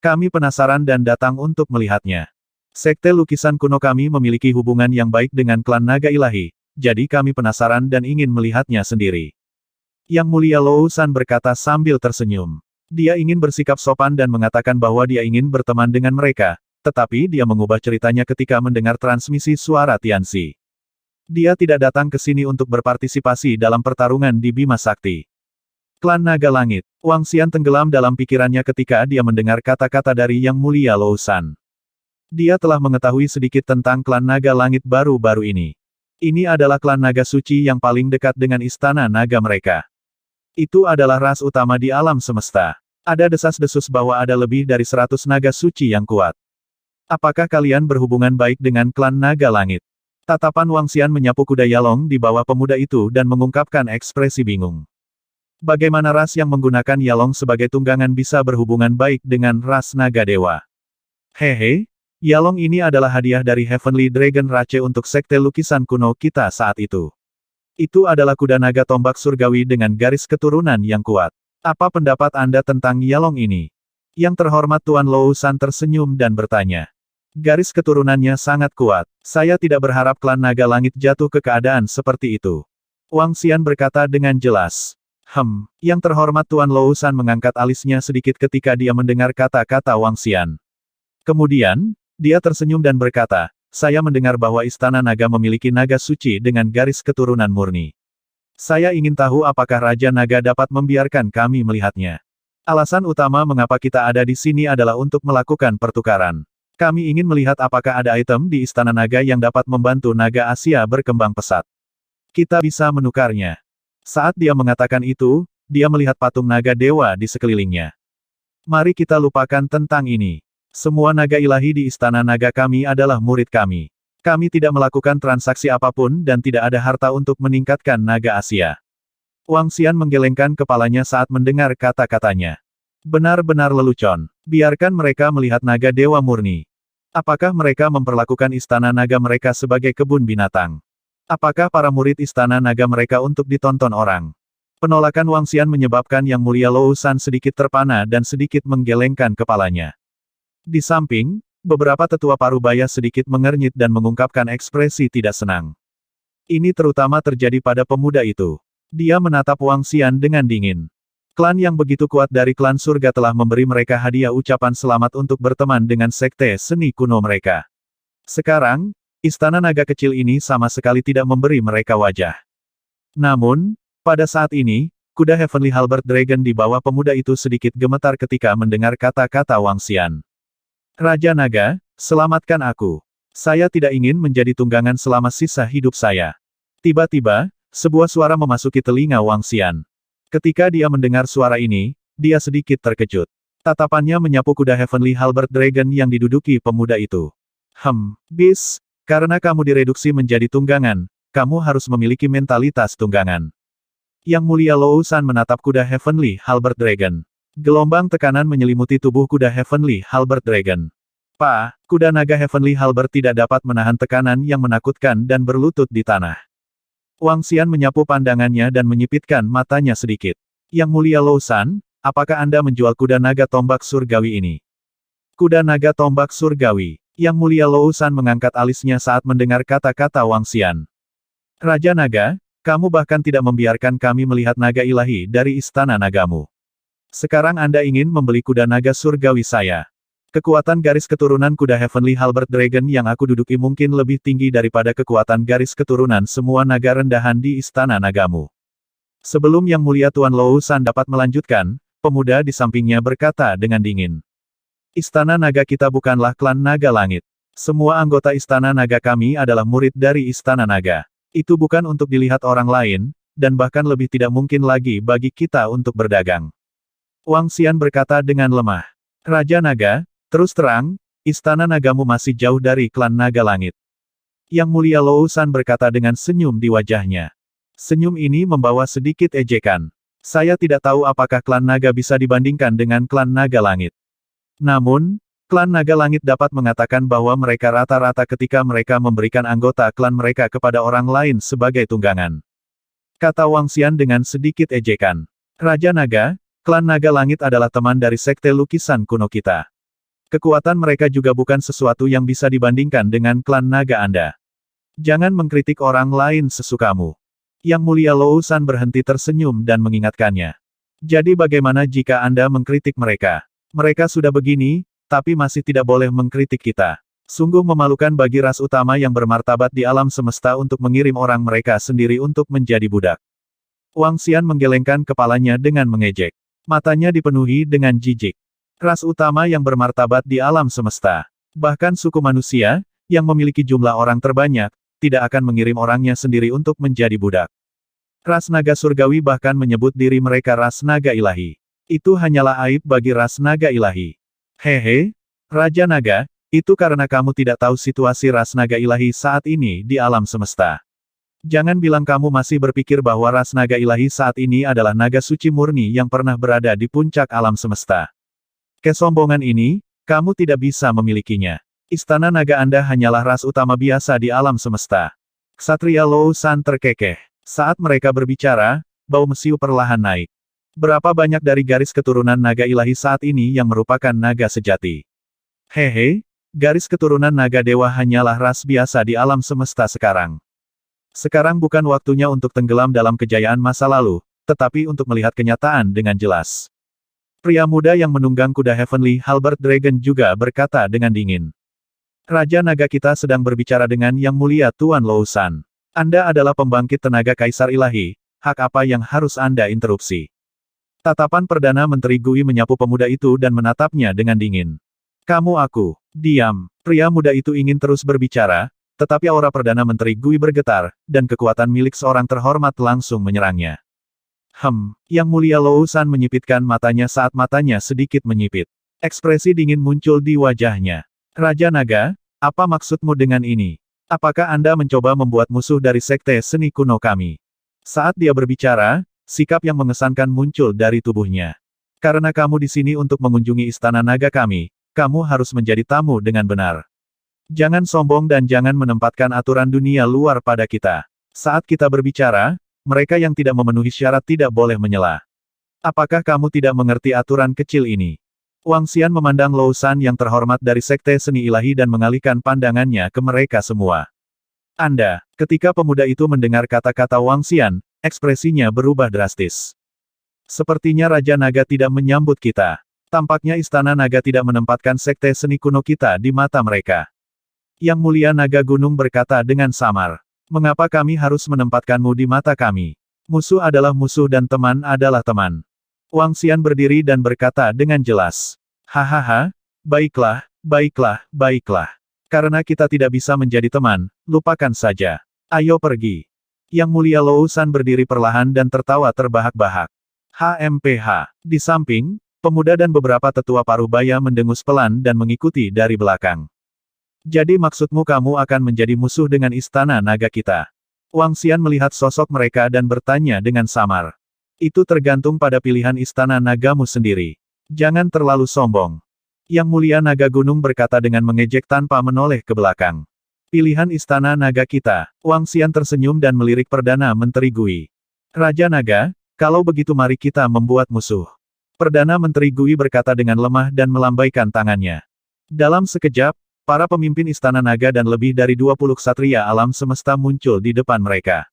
Kami penasaran dan datang untuk melihatnya. Sekte lukisan kuno kami memiliki hubungan yang baik dengan klan Naga Ilahi, jadi kami penasaran dan ingin melihatnya sendiri. Yang mulia Lou San berkata sambil tersenyum. Dia ingin bersikap sopan dan mengatakan bahwa dia ingin berteman dengan mereka, tetapi dia mengubah ceritanya ketika mendengar transmisi suara Tianxi. Dia tidak datang ke sini untuk berpartisipasi dalam pertarungan di Bima Sakti. Klan Naga Langit, Wang Xian tenggelam dalam pikirannya ketika dia mendengar kata-kata dari Yang Mulia Lou San. Dia telah mengetahui sedikit tentang klan Naga Langit baru-baru ini. Ini adalah klan naga suci yang paling dekat dengan istana naga mereka. Itu adalah ras utama di alam semesta. Ada desas-desus bahwa ada lebih dari seratus naga suci yang kuat. Apakah kalian berhubungan baik dengan klan Naga Langit? Tatapan Wang Xian menyapu kuda Yalong di bawah pemuda itu dan mengungkapkan ekspresi bingung. Bagaimana ras yang menggunakan Yalong sebagai tunggangan bisa berhubungan baik dengan ras Naga Dewa? Hehe, Yalong ini adalah hadiah dari Heavenly Dragon Race untuk sekte lukisan kuno kita saat itu. Itu adalah kuda naga tombak surgawi dengan garis keturunan yang kuat. Apa pendapat Anda tentang Yalong ini? Yang terhormat Tuan Lou San tersenyum dan bertanya. Garis keturunannya sangat kuat. Saya tidak berharap klan naga langit jatuh ke keadaan seperti itu. Wang Xian berkata dengan jelas. Hem, yang terhormat Tuan Lousan mengangkat alisnya sedikit ketika dia mendengar kata-kata Wang Xian. Kemudian, dia tersenyum dan berkata, saya mendengar bahwa Istana Naga memiliki naga suci dengan garis keturunan murni. Saya ingin tahu apakah Raja Naga dapat membiarkan kami melihatnya. Alasan utama mengapa kita ada di sini adalah untuk melakukan pertukaran. Kami ingin melihat apakah ada item di Istana Naga yang dapat membantu Naga Asia berkembang pesat. Kita bisa menukarnya. Saat dia mengatakan itu, dia melihat patung naga dewa di sekelilingnya. Mari kita lupakan tentang ini. Semua naga ilahi di Istana Naga kami adalah murid kami. Kami tidak melakukan transaksi apapun dan tidak ada harta untuk meningkatkan Naga Asia. Wang Xian menggelengkan kepalanya saat mendengar kata-katanya. Benar-benar lelucon. Biarkan mereka melihat naga dewa murni. Apakah mereka memperlakukan istana naga mereka sebagai kebun binatang? Apakah para murid istana naga mereka untuk ditonton orang? Penolakan Wang Xian menyebabkan Yang Mulia Lou San sedikit terpana dan sedikit menggelengkan kepalanya. Di samping, beberapa tetua parubaya sedikit mengernyit dan mengungkapkan ekspresi tidak senang. Ini terutama terjadi pada pemuda itu. Dia menatap Wang Xian dengan dingin. Klan yang begitu kuat dari klan surga telah memberi mereka hadiah ucapan selamat untuk berteman dengan sekte seni kuno mereka. Sekarang, istana naga kecil ini sama sekali tidak memberi mereka wajah. Namun, pada saat ini, kuda Heavenly Halbert Dragon di bawah pemuda itu sedikit gemetar ketika mendengar kata-kata Wang Xian. Raja Naga, selamatkan aku. Saya tidak ingin menjadi tunggangan selama sisa hidup saya. Tiba-tiba, sebuah suara memasuki telinga Wang Xian. Ketika dia mendengar suara ini, dia sedikit terkejut. Tatapannya menyapu kuda Heavenly Halberd Dragon yang diduduki pemuda itu. Hem, bis, karena kamu direduksi menjadi tunggangan, kamu harus memiliki mentalitas tunggangan. Yang mulia Lousan menatap kuda Heavenly Halberd Dragon. Gelombang tekanan menyelimuti tubuh kuda Heavenly Halberd Dragon. Pa, kuda naga Heavenly Halberd tidak dapat menahan tekanan yang menakutkan dan berlutut di tanah. Wang Xian menyapu pandangannya dan menyipitkan matanya sedikit. Yang mulia Lou San, apakah Anda menjual kuda naga tombak surgawi ini? Kuda naga tombak surgawi. Yang mulia Lou San mengangkat alisnya saat mendengar kata-kata Wang Xian. Raja Naga, kamu bahkan tidak membiarkan kami melihat naga ilahi dari istana nagamu. Sekarang Anda ingin membeli kuda naga surgawi saya. Kekuatan garis keturunan kuda Heavenly halbert Dragon yang aku duduki mungkin lebih tinggi daripada kekuatan garis keturunan semua naga rendahan di Istana Nagamu. Sebelum Yang Mulia Tuan Lou San dapat melanjutkan, pemuda di sampingnya berkata dengan dingin. Istana Naga kita bukanlah klan Naga Langit. Semua anggota Istana Naga kami adalah murid dari Istana Naga. Itu bukan untuk dilihat orang lain, dan bahkan lebih tidak mungkin lagi bagi kita untuk berdagang. Wang Xian berkata dengan lemah. Raja Naga, Terus terang, istana nagamu masih jauh dari klan naga langit. Yang mulia Lousan berkata dengan senyum di wajahnya. Senyum ini membawa sedikit ejekan. Saya tidak tahu apakah klan naga bisa dibandingkan dengan klan naga langit. Namun, klan naga langit dapat mengatakan bahwa mereka rata-rata ketika mereka memberikan anggota klan mereka kepada orang lain sebagai tunggangan. Kata Wang Xian dengan sedikit ejekan. Raja Naga, klan Naga Langit adalah teman dari sekte lukisan kuno kita. Kekuatan mereka juga bukan sesuatu yang bisa dibandingkan dengan klan naga Anda. Jangan mengkritik orang lain sesukamu. Yang mulia Lousan berhenti tersenyum dan mengingatkannya. Jadi bagaimana jika Anda mengkritik mereka? Mereka sudah begini, tapi masih tidak boleh mengkritik kita. Sungguh memalukan bagi ras utama yang bermartabat di alam semesta untuk mengirim orang mereka sendiri untuk menjadi budak. Wang Xian menggelengkan kepalanya dengan mengejek. Matanya dipenuhi dengan jijik. Ras utama yang bermartabat di alam semesta. Bahkan suku manusia, yang memiliki jumlah orang terbanyak, tidak akan mengirim orangnya sendiri untuk menjadi budak. Ras naga surgawi bahkan menyebut diri mereka ras naga ilahi. Itu hanyalah aib bagi ras naga ilahi. Hehe, Raja Naga, itu karena kamu tidak tahu situasi ras naga ilahi saat ini di alam semesta. Jangan bilang kamu masih berpikir bahwa ras naga ilahi saat ini adalah naga suci murni yang pernah berada di puncak alam semesta. Kesombongan ini, kamu tidak bisa memilikinya. Istana naga Anda hanyalah ras utama biasa di alam semesta. Satria Lou San terkekeh. Saat mereka berbicara, bau mesiu perlahan naik. Berapa banyak dari garis keturunan naga ilahi saat ini yang merupakan naga sejati? Hehe, garis keturunan naga dewa hanyalah ras biasa di alam semesta sekarang. Sekarang bukan waktunya untuk tenggelam dalam kejayaan masa lalu, tetapi untuk melihat kenyataan dengan jelas. Pria muda yang menunggang kuda Heavenly Halbert Dragon juga berkata dengan dingin. Raja naga kita sedang berbicara dengan Yang Mulia Tuan Lousan. Anda adalah pembangkit tenaga Kaisar Ilahi, hak apa yang harus Anda interupsi? Tatapan Perdana Menteri Gui menyapu pemuda itu dan menatapnya dengan dingin. Kamu aku, diam. Pria muda itu ingin terus berbicara, tetapi aura Perdana Menteri Gui bergetar, dan kekuatan milik seorang terhormat langsung menyerangnya. Hem, Yang Mulia Lousan menyipitkan matanya saat matanya sedikit menyipit. Ekspresi dingin muncul di wajahnya. Raja Naga, apa maksudmu dengan ini? Apakah Anda mencoba membuat musuh dari sekte seni kuno kami? Saat dia berbicara, sikap yang mengesankan muncul dari tubuhnya. Karena kamu di sini untuk mengunjungi istana naga kami, kamu harus menjadi tamu dengan benar. Jangan sombong dan jangan menempatkan aturan dunia luar pada kita. Saat kita berbicara, mereka yang tidak memenuhi syarat tidak boleh menyela. Apakah kamu tidak mengerti aturan kecil ini? Wang Xian memandang Lou San yang terhormat dari Sekte Seni Ilahi dan mengalihkan pandangannya ke mereka semua. Anda, ketika pemuda itu mendengar kata-kata Wang Xian, ekspresinya berubah drastis. Sepertinya Raja Naga tidak menyambut kita. Tampaknya Istana Naga tidak menempatkan sekte seni kuno kita di mata mereka. Yang Mulia Naga Gunung berkata dengan samar. Mengapa kami harus menempatkanmu di mata kami? Musuh adalah musuh dan teman adalah teman. Wang Xian berdiri dan berkata dengan jelas. Hahaha, baiklah, baiklah, baiklah. Karena kita tidak bisa menjadi teman, lupakan saja. Ayo pergi. Yang mulia Lou San berdiri perlahan dan tertawa terbahak-bahak. HMPH. Di samping, pemuda dan beberapa tetua paruh baya mendengus pelan dan mengikuti dari belakang. Jadi maksudmu kamu akan menjadi musuh dengan istana naga kita? Wang Xian melihat sosok mereka dan bertanya dengan samar. Itu tergantung pada pilihan istana nagamu sendiri. Jangan terlalu sombong. Yang mulia naga gunung berkata dengan mengejek tanpa menoleh ke belakang. Pilihan istana naga kita, Wang Xian tersenyum dan melirik Perdana Menteri Gui. Raja naga, kalau begitu mari kita membuat musuh. Perdana Menteri Gui berkata dengan lemah dan melambaikan tangannya. Dalam sekejap, Para pemimpin Istana Naga dan lebih dari 20 ksatria alam semesta muncul di depan mereka.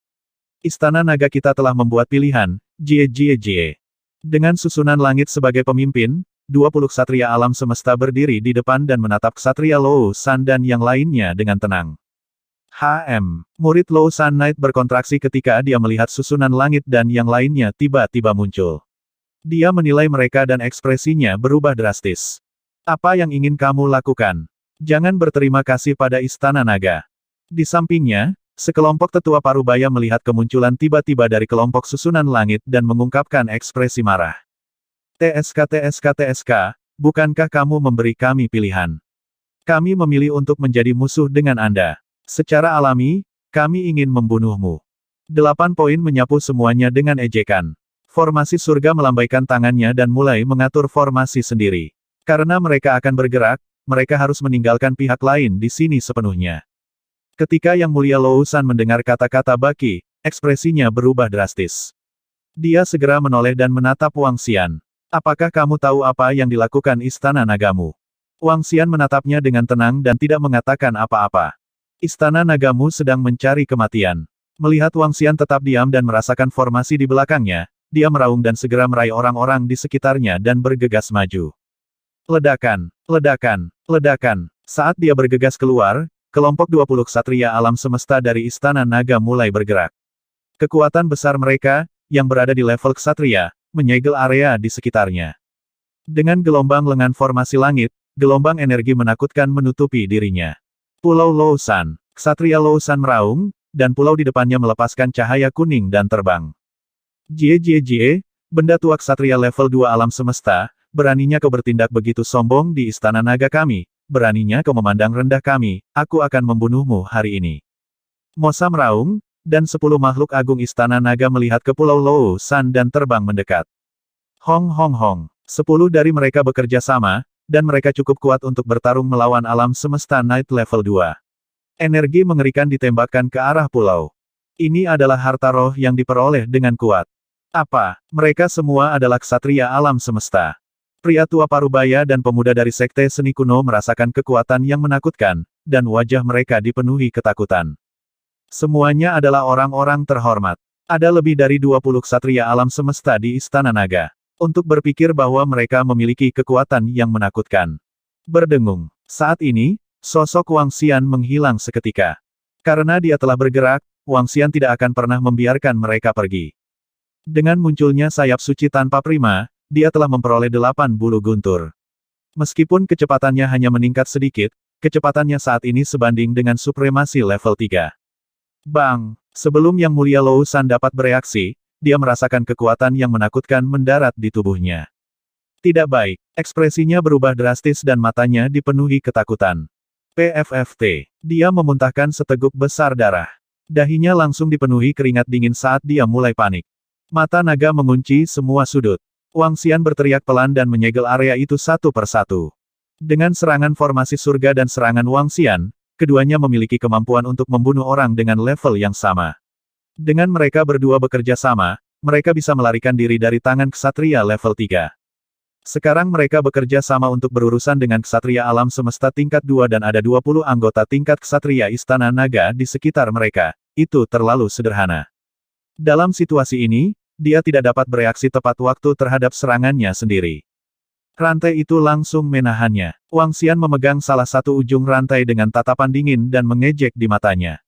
Istana Naga kita telah membuat pilihan, jie jie jie. Dengan susunan langit sebagai pemimpin, 20 ksatria alam semesta berdiri di depan dan menatap ksatria Lou San dan yang lainnya dengan tenang. HM, murid Lou San Knight berkontraksi ketika dia melihat susunan langit dan yang lainnya tiba-tiba muncul. Dia menilai mereka dan ekspresinya berubah drastis. Apa yang ingin kamu lakukan? Jangan berterima kasih pada Istana Naga. Di sampingnya, sekelompok tetua parubaya melihat kemunculan tiba-tiba dari kelompok susunan langit dan mengungkapkan ekspresi marah. TSK TSK TSK, bukankah kamu memberi kami pilihan? Kami memilih untuk menjadi musuh dengan Anda. Secara alami, kami ingin membunuhmu. Delapan poin menyapu semuanya dengan ejekan. Formasi surga melambaikan tangannya dan mulai mengatur formasi sendiri. Karena mereka akan bergerak, mereka harus meninggalkan pihak lain di sini sepenuhnya. Ketika Yang Mulia Lousan mendengar kata-kata Baki, ekspresinya berubah drastis. Dia segera menoleh dan menatap Wang Xian. Apakah kamu tahu apa yang dilakukan istana nagamu? Wang Xian menatapnya dengan tenang dan tidak mengatakan apa-apa. Istana nagamu sedang mencari kematian. Melihat Wang Xian tetap diam dan merasakan formasi di belakangnya, dia meraung dan segera meraih orang-orang di sekitarnya dan bergegas maju. Ledakan, ledakan, Ledakan. Saat dia bergegas keluar, kelompok 20 ksatria alam semesta dari Istana Naga mulai bergerak. Kekuatan besar mereka, yang berada di level ksatria, menyegel area di sekitarnya. Dengan gelombang lengan formasi langit, gelombang energi menakutkan menutupi dirinya. Pulau Lousan, ksatria Lousan meraung, dan pulau di depannya melepaskan cahaya kuning dan terbang. Jie Jie Jie, benda tua ksatria level 2 alam semesta, beraninya kau bertindak begitu sombong di istana naga kami, beraninya kau memandang rendah kami, aku akan membunuhmu hari ini. Mosa meraung, dan sepuluh makhluk agung istana naga melihat ke Pulau Lou San dan terbang mendekat. Hong hong hong, sepuluh dari mereka bekerja sama, dan mereka cukup kuat untuk bertarung melawan alam semesta Night level 2. Energi mengerikan ditembakkan ke arah pulau. Ini adalah harta roh yang diperoleh dengan kuat. Apa? Mereka semua adalah ksatria alam semesta. Pria tua parubaya dan pemuda dari sekte seni kuno merasakan kekuatan yang menakutkan, dan wajah mereka dipenuhi ketakutan. Semuanya adalah orang-orang terhormat. Ada lebih dari 20 ksatria alam semesta di Istana Naga. Untuk berpikir bahwa mereka memiliki kekuatan yang menakutkan. Berdengung. Saat ini, sosok Wang Xian menghilang seketika. Karena dia telah bergerak, Wang Xian tidak akan pernah membiarkan mereka pergi. Dengan munculnya sayap suci tanpa prima, dia telah memperoleh delapan bulu guntur. Meskipun kecepatannya hanya meningkat sedikit, kecepatannya saat ini sebanding dengan supremasi level 3. Bang! Sebelum Yang Mulia Lou San dapat bereaksi, dia merasakan kekuatan yang menakutkan mendarat di tubuhnya. Tidak baik, ekspresinya berubah drastis dan matanya dipenuhi ketakutan. PFFT. Dia memuntahkan seteguk besar darah. Dahinya langsung dipenuhi keringat dingin saat dia mulai panik. Mata naga mengunci semua sudut. Wang Xian berteriak pelan dan menyegel area itu satu persatu. Dengan serangan formasi surga dan serangan Wang Xian, keduanya memiliki kemampuan untuk membunuh orang dengan level yang sama. Dengan mereka berdua bekerja sama, mereka bisa melarikan diri dari tangan ksatria level 3. Sekarang mereka bekerja sama untuk berurusan dengan ksatria alam semesta tingkat 2 dan ada 20 anggota tingkat ksatria istana naga di sekitar mereka. Itu terlalu sederhana. Dalam situasi ini, dia tidak dapat bereaksi tepat waktu terhadap serangannya sendiri. Rantai itu langsung menahannya. Wang Xian memegang salah satu ujung rantai dengan tatapan dingin dan mengejek di matanya.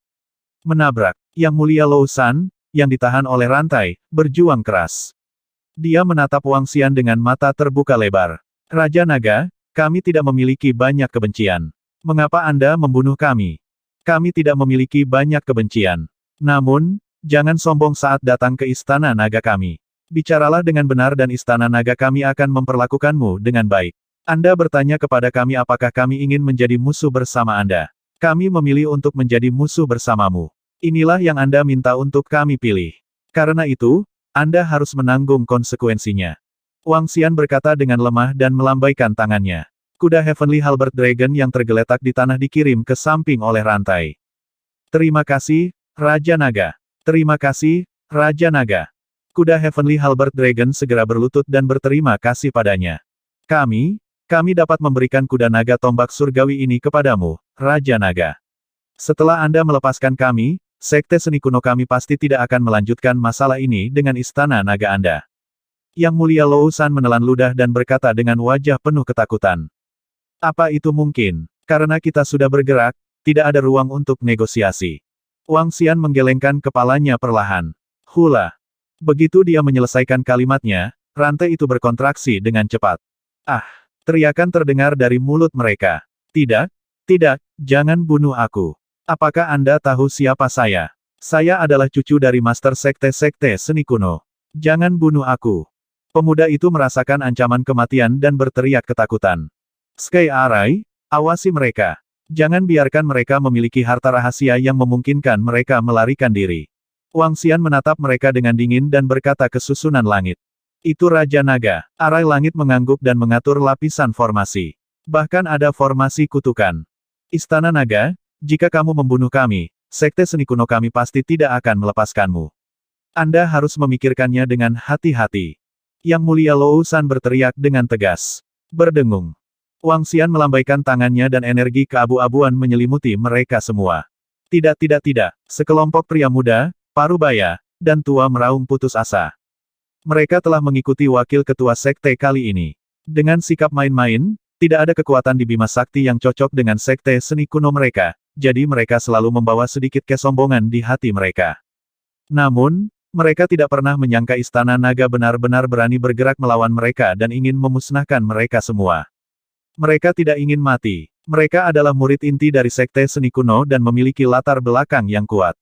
Menabrak, Yang Mulia Lou San, yang ditahan oleh rantai, berjuang keras. Dia menatap Wang Xian dengan mata terbuka lebar. Raja Naga, kami tidak memiliki banyak kebencian. Mengapa Anda membunuh kami? Kami tidak memiliki banyak kebencian. Namun, Jangan sombong saat datang ke istana naga kami. Bicaralah dengan benar dan istana naga kami akan memperlakukanmu dengan baik. Anda bertanya kepada kami apakah kami ingin menjadi musuh bersama Anda. Kami memilih untuk menjadi musuh bersamamu. Inilah yang Anda minta untuk kami pilih. Karena itu, Anda harus menanggung konsekuensinya. Wang Xian berkata dengan lemah dan melambaikan tangannya. Kuda Heavenly Halbert Dragon yang tergeletak di tanah dikirim ke samping oleh rantai. Terima kasih, Raja Naga. Terima kasih, Raja Naga. Kuda Heavenly Halbert Dragon segera berlutut dan berterima kasih padanya. Kami, kami dapat memberikan kuda naga tombak surgawi ini kepadamu, Raja Naga. Setelah Anda melepaskan kami, Sekte Seni Kuno kami pasti tidak akan melanjutkan masalah ini dengan istana naga Anda. Yang Mulia Lousan menelan ludah dan berkata dengan wajah penuh ketakutan. Apa itu mungkin? Karena kita sudah bergerak, tidak ada ruang untuk negosiasi. Wang Xian menggelengkan kepalanya perlahan. Hula. Begitu dia menyelesaikan kalimatnya, rantai itu berkontraksi dengan cepat. Ah! Teriakan terdengar dari mulut mereka. Tidak, tidak, jangan bunuh aku. Apakah Anda tahu siapa saya? Saya adalah cucu dari Master Sekte-Sekte Seni Kuno. Jangan bunuh aku. Pemuda itu merasakan ancaman kematian dan berteriak ketakutan. Sky Arai, awasi mereka. Jangan biarkan mereka memiliki harta rahasia yang memungkinkan mereka melarikan diri. Wang Xian menatap mereka dengan dingin dan berkata ke susunan langit. Itu Raja Naga. Arai langit mengangguk dan mengatur lapisan formasi. Bahkan ada formasi kutukan. Istana Naga, jika kamu membunuh kami, Sekte Seni Kuno kami pasti tidak akan melepaskanmu. Anda harus memikirkannya dengan hati-hati. Yang mulia Lou San berteriak dengan tegas. Berdengung. Wang Xian melambaikan tangannya dan energi keabu-abuan menyelimuti mereka semua. Tidak tidak tidak, sekelompok pria muda, parubaya, dan tua meraung putus asa. Mereka telah mengikuti wakil ketua sekte kali ini. Dengan sikap main-main, tidak ada kekuatan di Bima Sakti yang cocok dengan sekte seni kuno mereka, jadi mereka selalu membawa sedikit kesombongan di hati mereka. Namun, mereka tidak pernah menyangka istana naga benar-benar berani bergerak melawan mereka dan ingin memusnahkan mereka semua. Mereka tidak ingin mati. Mereka adalah murid inti dari Sekte Seni Kuno dan memiliki latar belakang yang kuat.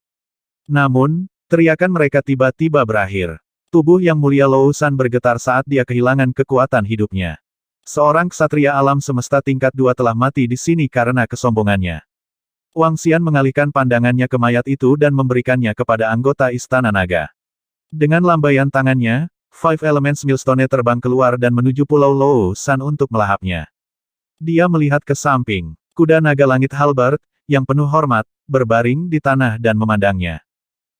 Namun, teriakan mereka tiba-tiba berakhir. Tubuh yang mulia Lousan bergetar saat dia kehilangan kekuatan hidupnya. Seorang ksatria alam semesta tingkat dua telah mati di sini karena kesombongannya. Wang Xian mengalihkan pandangannya ke mayat itu dan memberikannya kepada anggota Istana Naga. Dengan lambaian tangannya, Five Elements Milstone terbang keluar dan menuju Pulau Lousan untuk melahapnya. Dia melihat ke samping. Kuda naga langit Halbert, yang penuh hormat, berbaring di tanah dan memandangnya.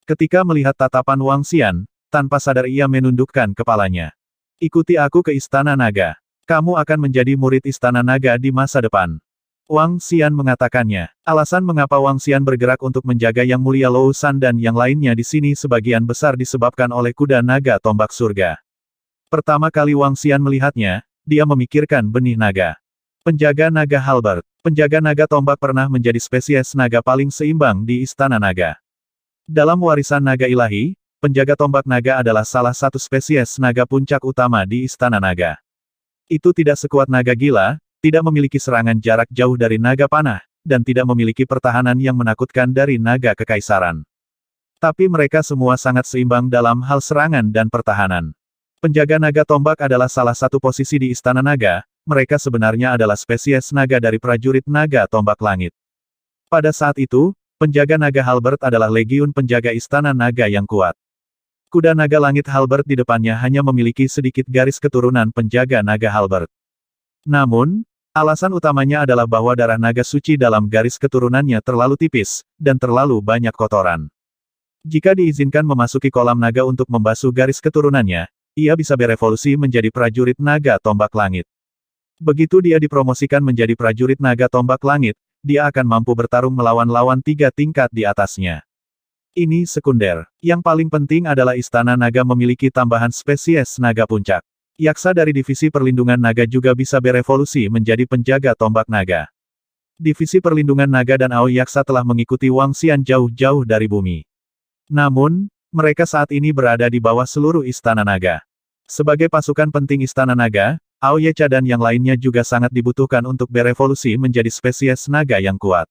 Ketika melihat tatapan Wang Xian, tanpa sadar ia menundukkan kepalanya. Ikuti aku ke Istana Naga. Kamu akan menjadi murid Istana Naga di masa depan. Wang Xian mengatakannya. Alasan mengapa Wang Xian bergerak untuk menjaga Yang Mulia Lou San dan yang lainnya di sini sebagian besar disebabkan oleh kuda naga tombak surga. Pertama kali Wang Xian melihatnya, dia memikirkan benih naga. Penjaga naga Halbert. Penjaga naga tombak pernah menjadi spesies naga paling seimbang di Istana Naga. Dalam warisan naga ilahi, penjaga tombak naga adalah salah satu spesies naga puncak utama di Istana Naga. Itu tidak sekuat naga gila, tidak memiliki serangan jarak jauh dari naga panah, dan tidak memiliki pertahanan yang menakutkan dari naga kekaisaran. Tapi mereka semua sangat seimbang dalam hal serangan dan pertahanan. Penjaga naga tombak adalah salah satu posisi di Istana Naga, mereka sebenarnya adalah spesies naga dari prajurit naga tombak langit. Pada saat itu, penjaga naga Halbert adalah legiun penjaga istana naga yang kuat. Kuda naga langit Halbert di depannya hanya memiliki sedikit garis keturunan penjaga naga Halbert. Namun, alasan utamanya adalah bahwa darah naga suci dalam garis keturunannya terlalu tipis, dan terlalu banyak kotoran. Jika diizinkan memasuki kolam naga untuk membasuh garis keturunannya, ia bisa berevolusi menjadi prajurit naga tombak langit. Begitu dia dipromosikan menjadi prajurit naga tombak langit, dia akan mampu bertarung melawan lawan tiga tingkat di atasnya. Ini sekunder. Yang paling penting adalah Istana Naga memiliki tambahan spesies naga puncak. Yaksa dari Divisi Perlindungan Naga juga bisa berevolusi menjadi penjaga tombak naga. Divisi Perlindungan Naga dan Ao Yaksa telah mengikuti Wang Xian jauh-jauh dari bumi. Namun, mereka saat ini berada di bawah seluruh Istana Naga. Sebagai pasukan penting Istana Naga, Aoyecha dan yang lainnya juga sangat dibutuhkan untuk berevolusi menjadi spesies naga yang kuat.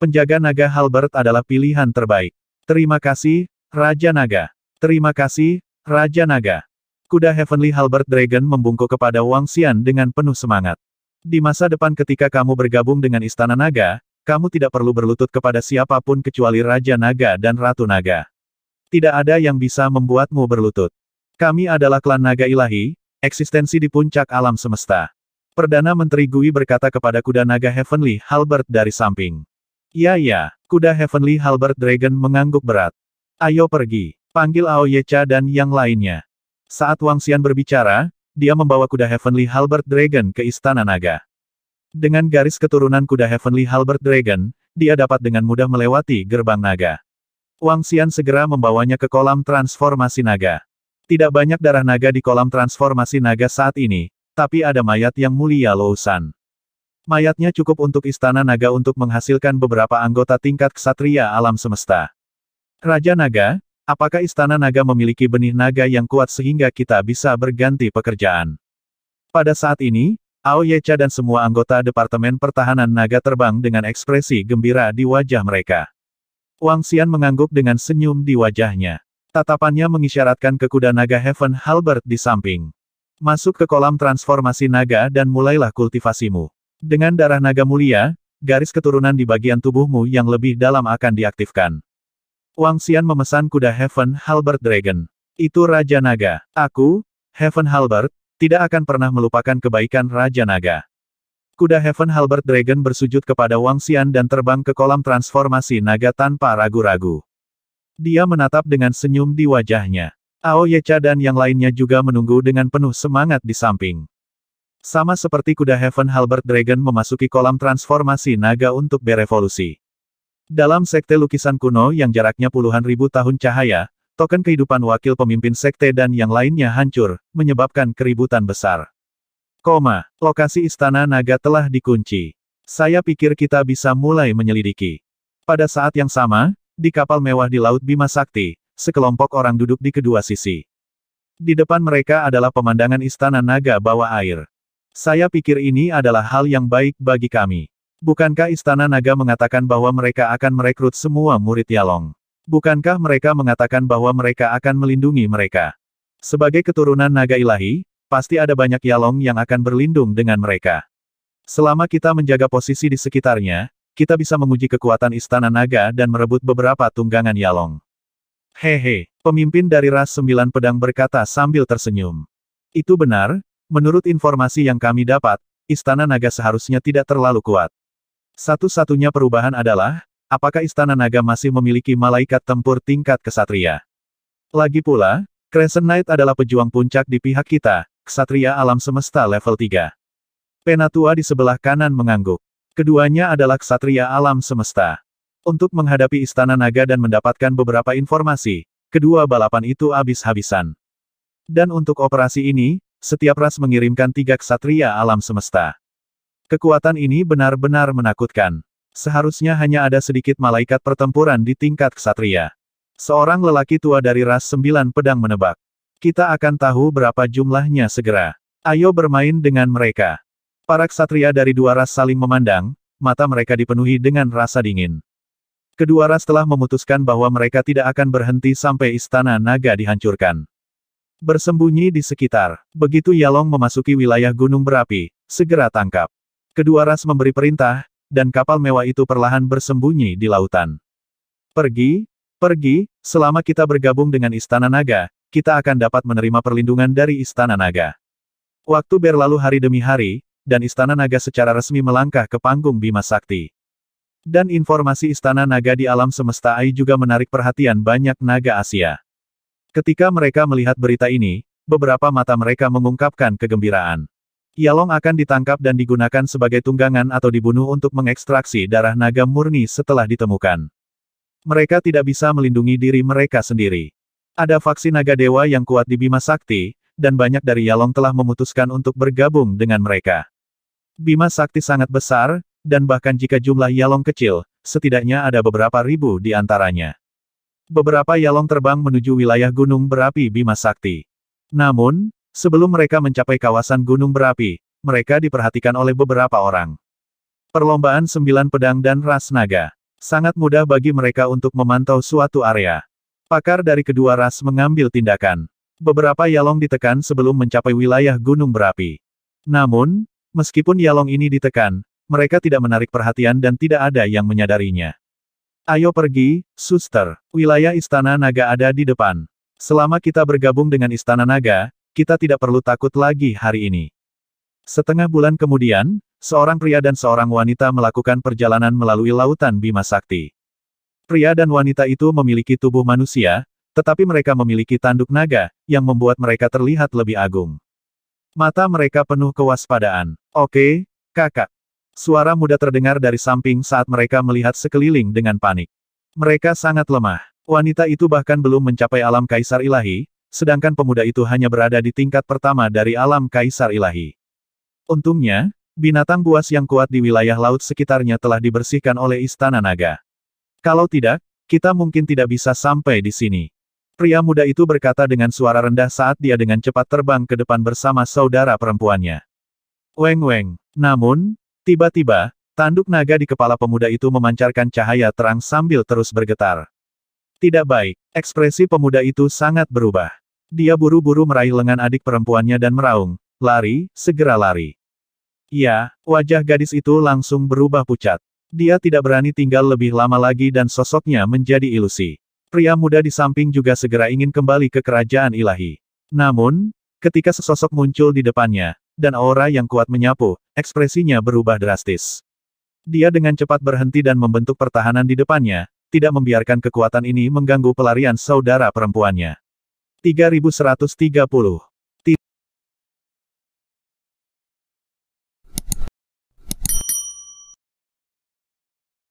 Penjaga naga Halbert adalah pilihan terbaik. Terima kasih, Raja Naga. Terima kasih, Raja Naga. Kuda Heavenly Halbert Dragon membungkuk kepada Wang Xian dengan penuh semangat. Di masa depan ketika kamu bergabung dengan Istana Naga, kamu tidak perlu berlutut kepada siapapun kecuali Raja Naga dan Ratu Naga. Tidak ada yang bisa membuatmu berlutut. Kami adalah klan naga ilahi, Eksistensi di puncak alam semesta. Perdana Menteri Gui berkata kepada kuda naga Heavenly Halbert dari samping. Ya ya, kuda Heavenly Halbert Dragon mengangguk berat. Ayo pergi, panggil Ao Yecha dan yang lainnya. Saat Wang Xian berbicara, dia membawa kuda Heavenly Halbert Dragon ke Istana Naga. Dengan garis keturunan kuda Heavenly Halbert Dragon, dia dapat dengan mudah melewati gerbang naga. Wang Xian segera membawanya ke kolam transformasi naga. Tidak banyak darah naga di kolam transformasi naga saat ini, tapi ada mayat yang mulia Lousan. Mayatnya cukup untuk istana naga untuk menghasilkan beberapa anggota tingkat ksatria alam semesta. Raja Naga, apakah istana naga memiliki benih naga yang kuat sehingga kita bisa berganti pekerjaan? Pada saat ini, Ao Yecha dan semua anggota Departemen Pertahanan Naga terbang dengan ekspresi gembira di wajah mereka. Wang Xian mengangguk dengan senyum di wajahnya. Tatapannya mengisyaratkan ke kuda naga Heaven Halbert di samping. Masuk ke kolam transformasi naga dan mulailah kultivasimu. Dengan darah naga mulia, garis keturunan di bagian tubuhmu yang lebih dalam akan diaktifkan. Wang Xian memesan kuda Heaven Halbert Dragon. Itu Raja Naga. Aku, Heaven Halbert, tidak akan pernah melupakan kebaikan Raja Naga. Kuda Heaven Halbert Dragon bersujud kepada Wang Xian dan terbang ke kolam transformasi naga tanpa ragu-ragu. Dia menatap dengan senyum di wajahnya. Ao Yecha dan yang lainnya juga menunggu dengan penuh semangat di samping. Sama seperti kuda Heaven Halbert Dragon memasuki kolam transformasi naga untuk berevolusi. Dalam sekte lukisan kuno yang jaraknya puluhan ribu tahun cahaya, token kehidupan wakil pemimpin sekte dan yang lainnya hancur, menyebabkan keributan besar. Koma, lokasi istana naga telah dikunci. Saya pikir kita bisa mulai menyelidiki. Pada saat yang sama, di kapal mewah di Laut Bima Sakti, sekelompok orang duduk di kedua sisi. Di depan mereka adalah pemandangan istana naga bawah air. Saya pikir ini adalah hal yang baik bagi kami. Bukankah istana naga mengatakan bahwa mereka akan merekrut semua murid Yalong? Bukankah mereka mengatakan bahwa mereka akan melindungi mereka? Sebagai keturunan naga ilahi, pasti ada banyak Yalong yang akan berlindung dengan mereka. Selama kita menjaga posisi di sekitarnya, kita bisa menguji kekuatan Istana Naga dan merebut beberapa tunggangan Yalong. Hehe, pemimpin dari ras sembilan pedang berkata sambil tersenyum. Itu benar, menurut informasi yang kami dapat, Istana Naga seharusnya tidak terlalu kuat. Satu-satunya perubahan adalah, apakah Istana Naga masih memiliki malaikat tempur tingkat kesatria. Lagi pula, Crescent Knight adalah pejuang puncak di pihak kita, kesatria alam semesta level 3. Penatua di sebelah kanan mengangguk. Keduanya adalah ksatria alam semesta. Untuk menghadapi Istana Naga dan mendapatkan beberapa informasi, kedua balapan itu habis-habisan. Dan untuk operasi ini, setiap ras mengirimkan tiga ksatria alam semesta. Kekuatan ini benar-benar menakutkan. Seharusnya hanya ada sedikit malaikat pertempuran di tingkat ksatria. Seorang lelaki tua dari ras sembilan pedang menebak. Kita akan tahu berapa jumlahnya segera. Ayo bermain dengan mereka. Para ksatria dari dua ras saling memandang, mata mereka dipenuhi dengan rasa dingin. Kedua ras telah memutuskan bahwa mereka tidak akan berhenti sampai istana naga dihancurkan. Bersembunyi di sekitar, begitu Yalong memasuki wilayah gunung berapi, segera tangkap. Kedua ras memberi perintah, dan kapal mewah itu perlahan bersembunyi di lautan. Pergi, pergi, selama kita bergabung dengan istana naga, kita akan dapat menerima perlindungan dari istana naga. Waktu berlalu hari demi hari, dan Istana Naga secara resmi melangkah ke panggung Bima Sakti. Dan informasi Istana Naga di alam semesta AI juga menarik perhatian banyak naga Asia. Ketika mereka melihat berita ini, beberapa mata mereka mengungkapkan kegembiraan. Yalong akan ditangkap dan digunakan sebagai tunggangan atau dibunuh untuk mengekstraksi darah naga murni setelah ditemukan. Mereka tidak bisa melindungi diri mereka sendiri. Ada faksi naga dewa yang kuat di Bima Sakti, dan banyak dari Yalong telah memutuskan untuk bergabung dengan mereka. Bima sakti sangat besar, dan bahkan jika jumlah Yalong kecil, setidaknya ada beberapa ribu di antaranya. Beberapa Yalong terbang menuju wilayah gunung berapi Bima Sakti. Namun, sebelum mereka mencapai kawasan gunung berapi, mereka diperhatikan oleh beberapa orang. Perlombaan sembilan pedang dan ras naga. Sangat mudah bagi mereka untuk memantau suatu area. Pakar dari kedua ras mengambil tindakan. Beberapa Yalong ditekan sebelum mencapai wilayah gunung berapi. Namun, Meskipun Yalong ini ditekan, mereka tidak menarik perhatian dan tidak ada yang menyadarinya. Ayo pergi, suster. Wilayah Istana Naga ada di depan. Selama kita bergabung dengan Istana Naga, kita tidak perlu takut lagi hari ini. Setengah bulan kemudian, seorang pria dan seorang wanita melakukan perjalanan melalui lautan Bima Sakti. Pria dan wanita itu memiliki tubuh manusia, tetapi mereka memiliki tanduk naga, yang membuat mereka terlihat lebih agung. Mata mereka penuh kewaspadaan. Oke, kakak. Suara muda terdengar dari samping saat mereka melihat sekeliling dengan panik. Mereka sangat lemah. Wanita itu bahkan belum mencapai alam kaisar ilahi, sedangkan pemuda itu hanya berada di tingkat pertama dari alam kaisar ilahi. Untungnya, binatang buas yang kuat di wilayah laut sekitarnya telah dibersihkan oleh Istana Naga. Kalau tidak, kita mungkin tidak bisa sampai di sini. Pria muda itu berkata dengan suara rendah saat dia dengan cepat terbang ke depan bersama saudara perempuannya. Weng-weng. Namun, tiba-tiba, tanduk naga di kepala pemuda itu memancarkan cahaya terang sambil terus bergetar. Tidak baik, ekspresi pemuda itu sangat berubah. Dia buru-buru meraih lengan adik perempuannya dan meraung, lari, segera lari. Ya, wajah gadis itu langsung berubah pucat. Dia tidak berani tinggal lebih lama lagi dan sosoknya menjadi ilusi. Pria muda di samping juga segera ingin kembali ke kerajaan ilahi. Namun, ketika sesosok muncul di depannya, dan aura yang kuat menyapu, ekspresinya berubah drastis. Dia dengan cepat berhenti dan membentuk pertahanan di depannya, tidak membiarkan kekuatan ini mengganggu pelarian saudara perempuannya. 3130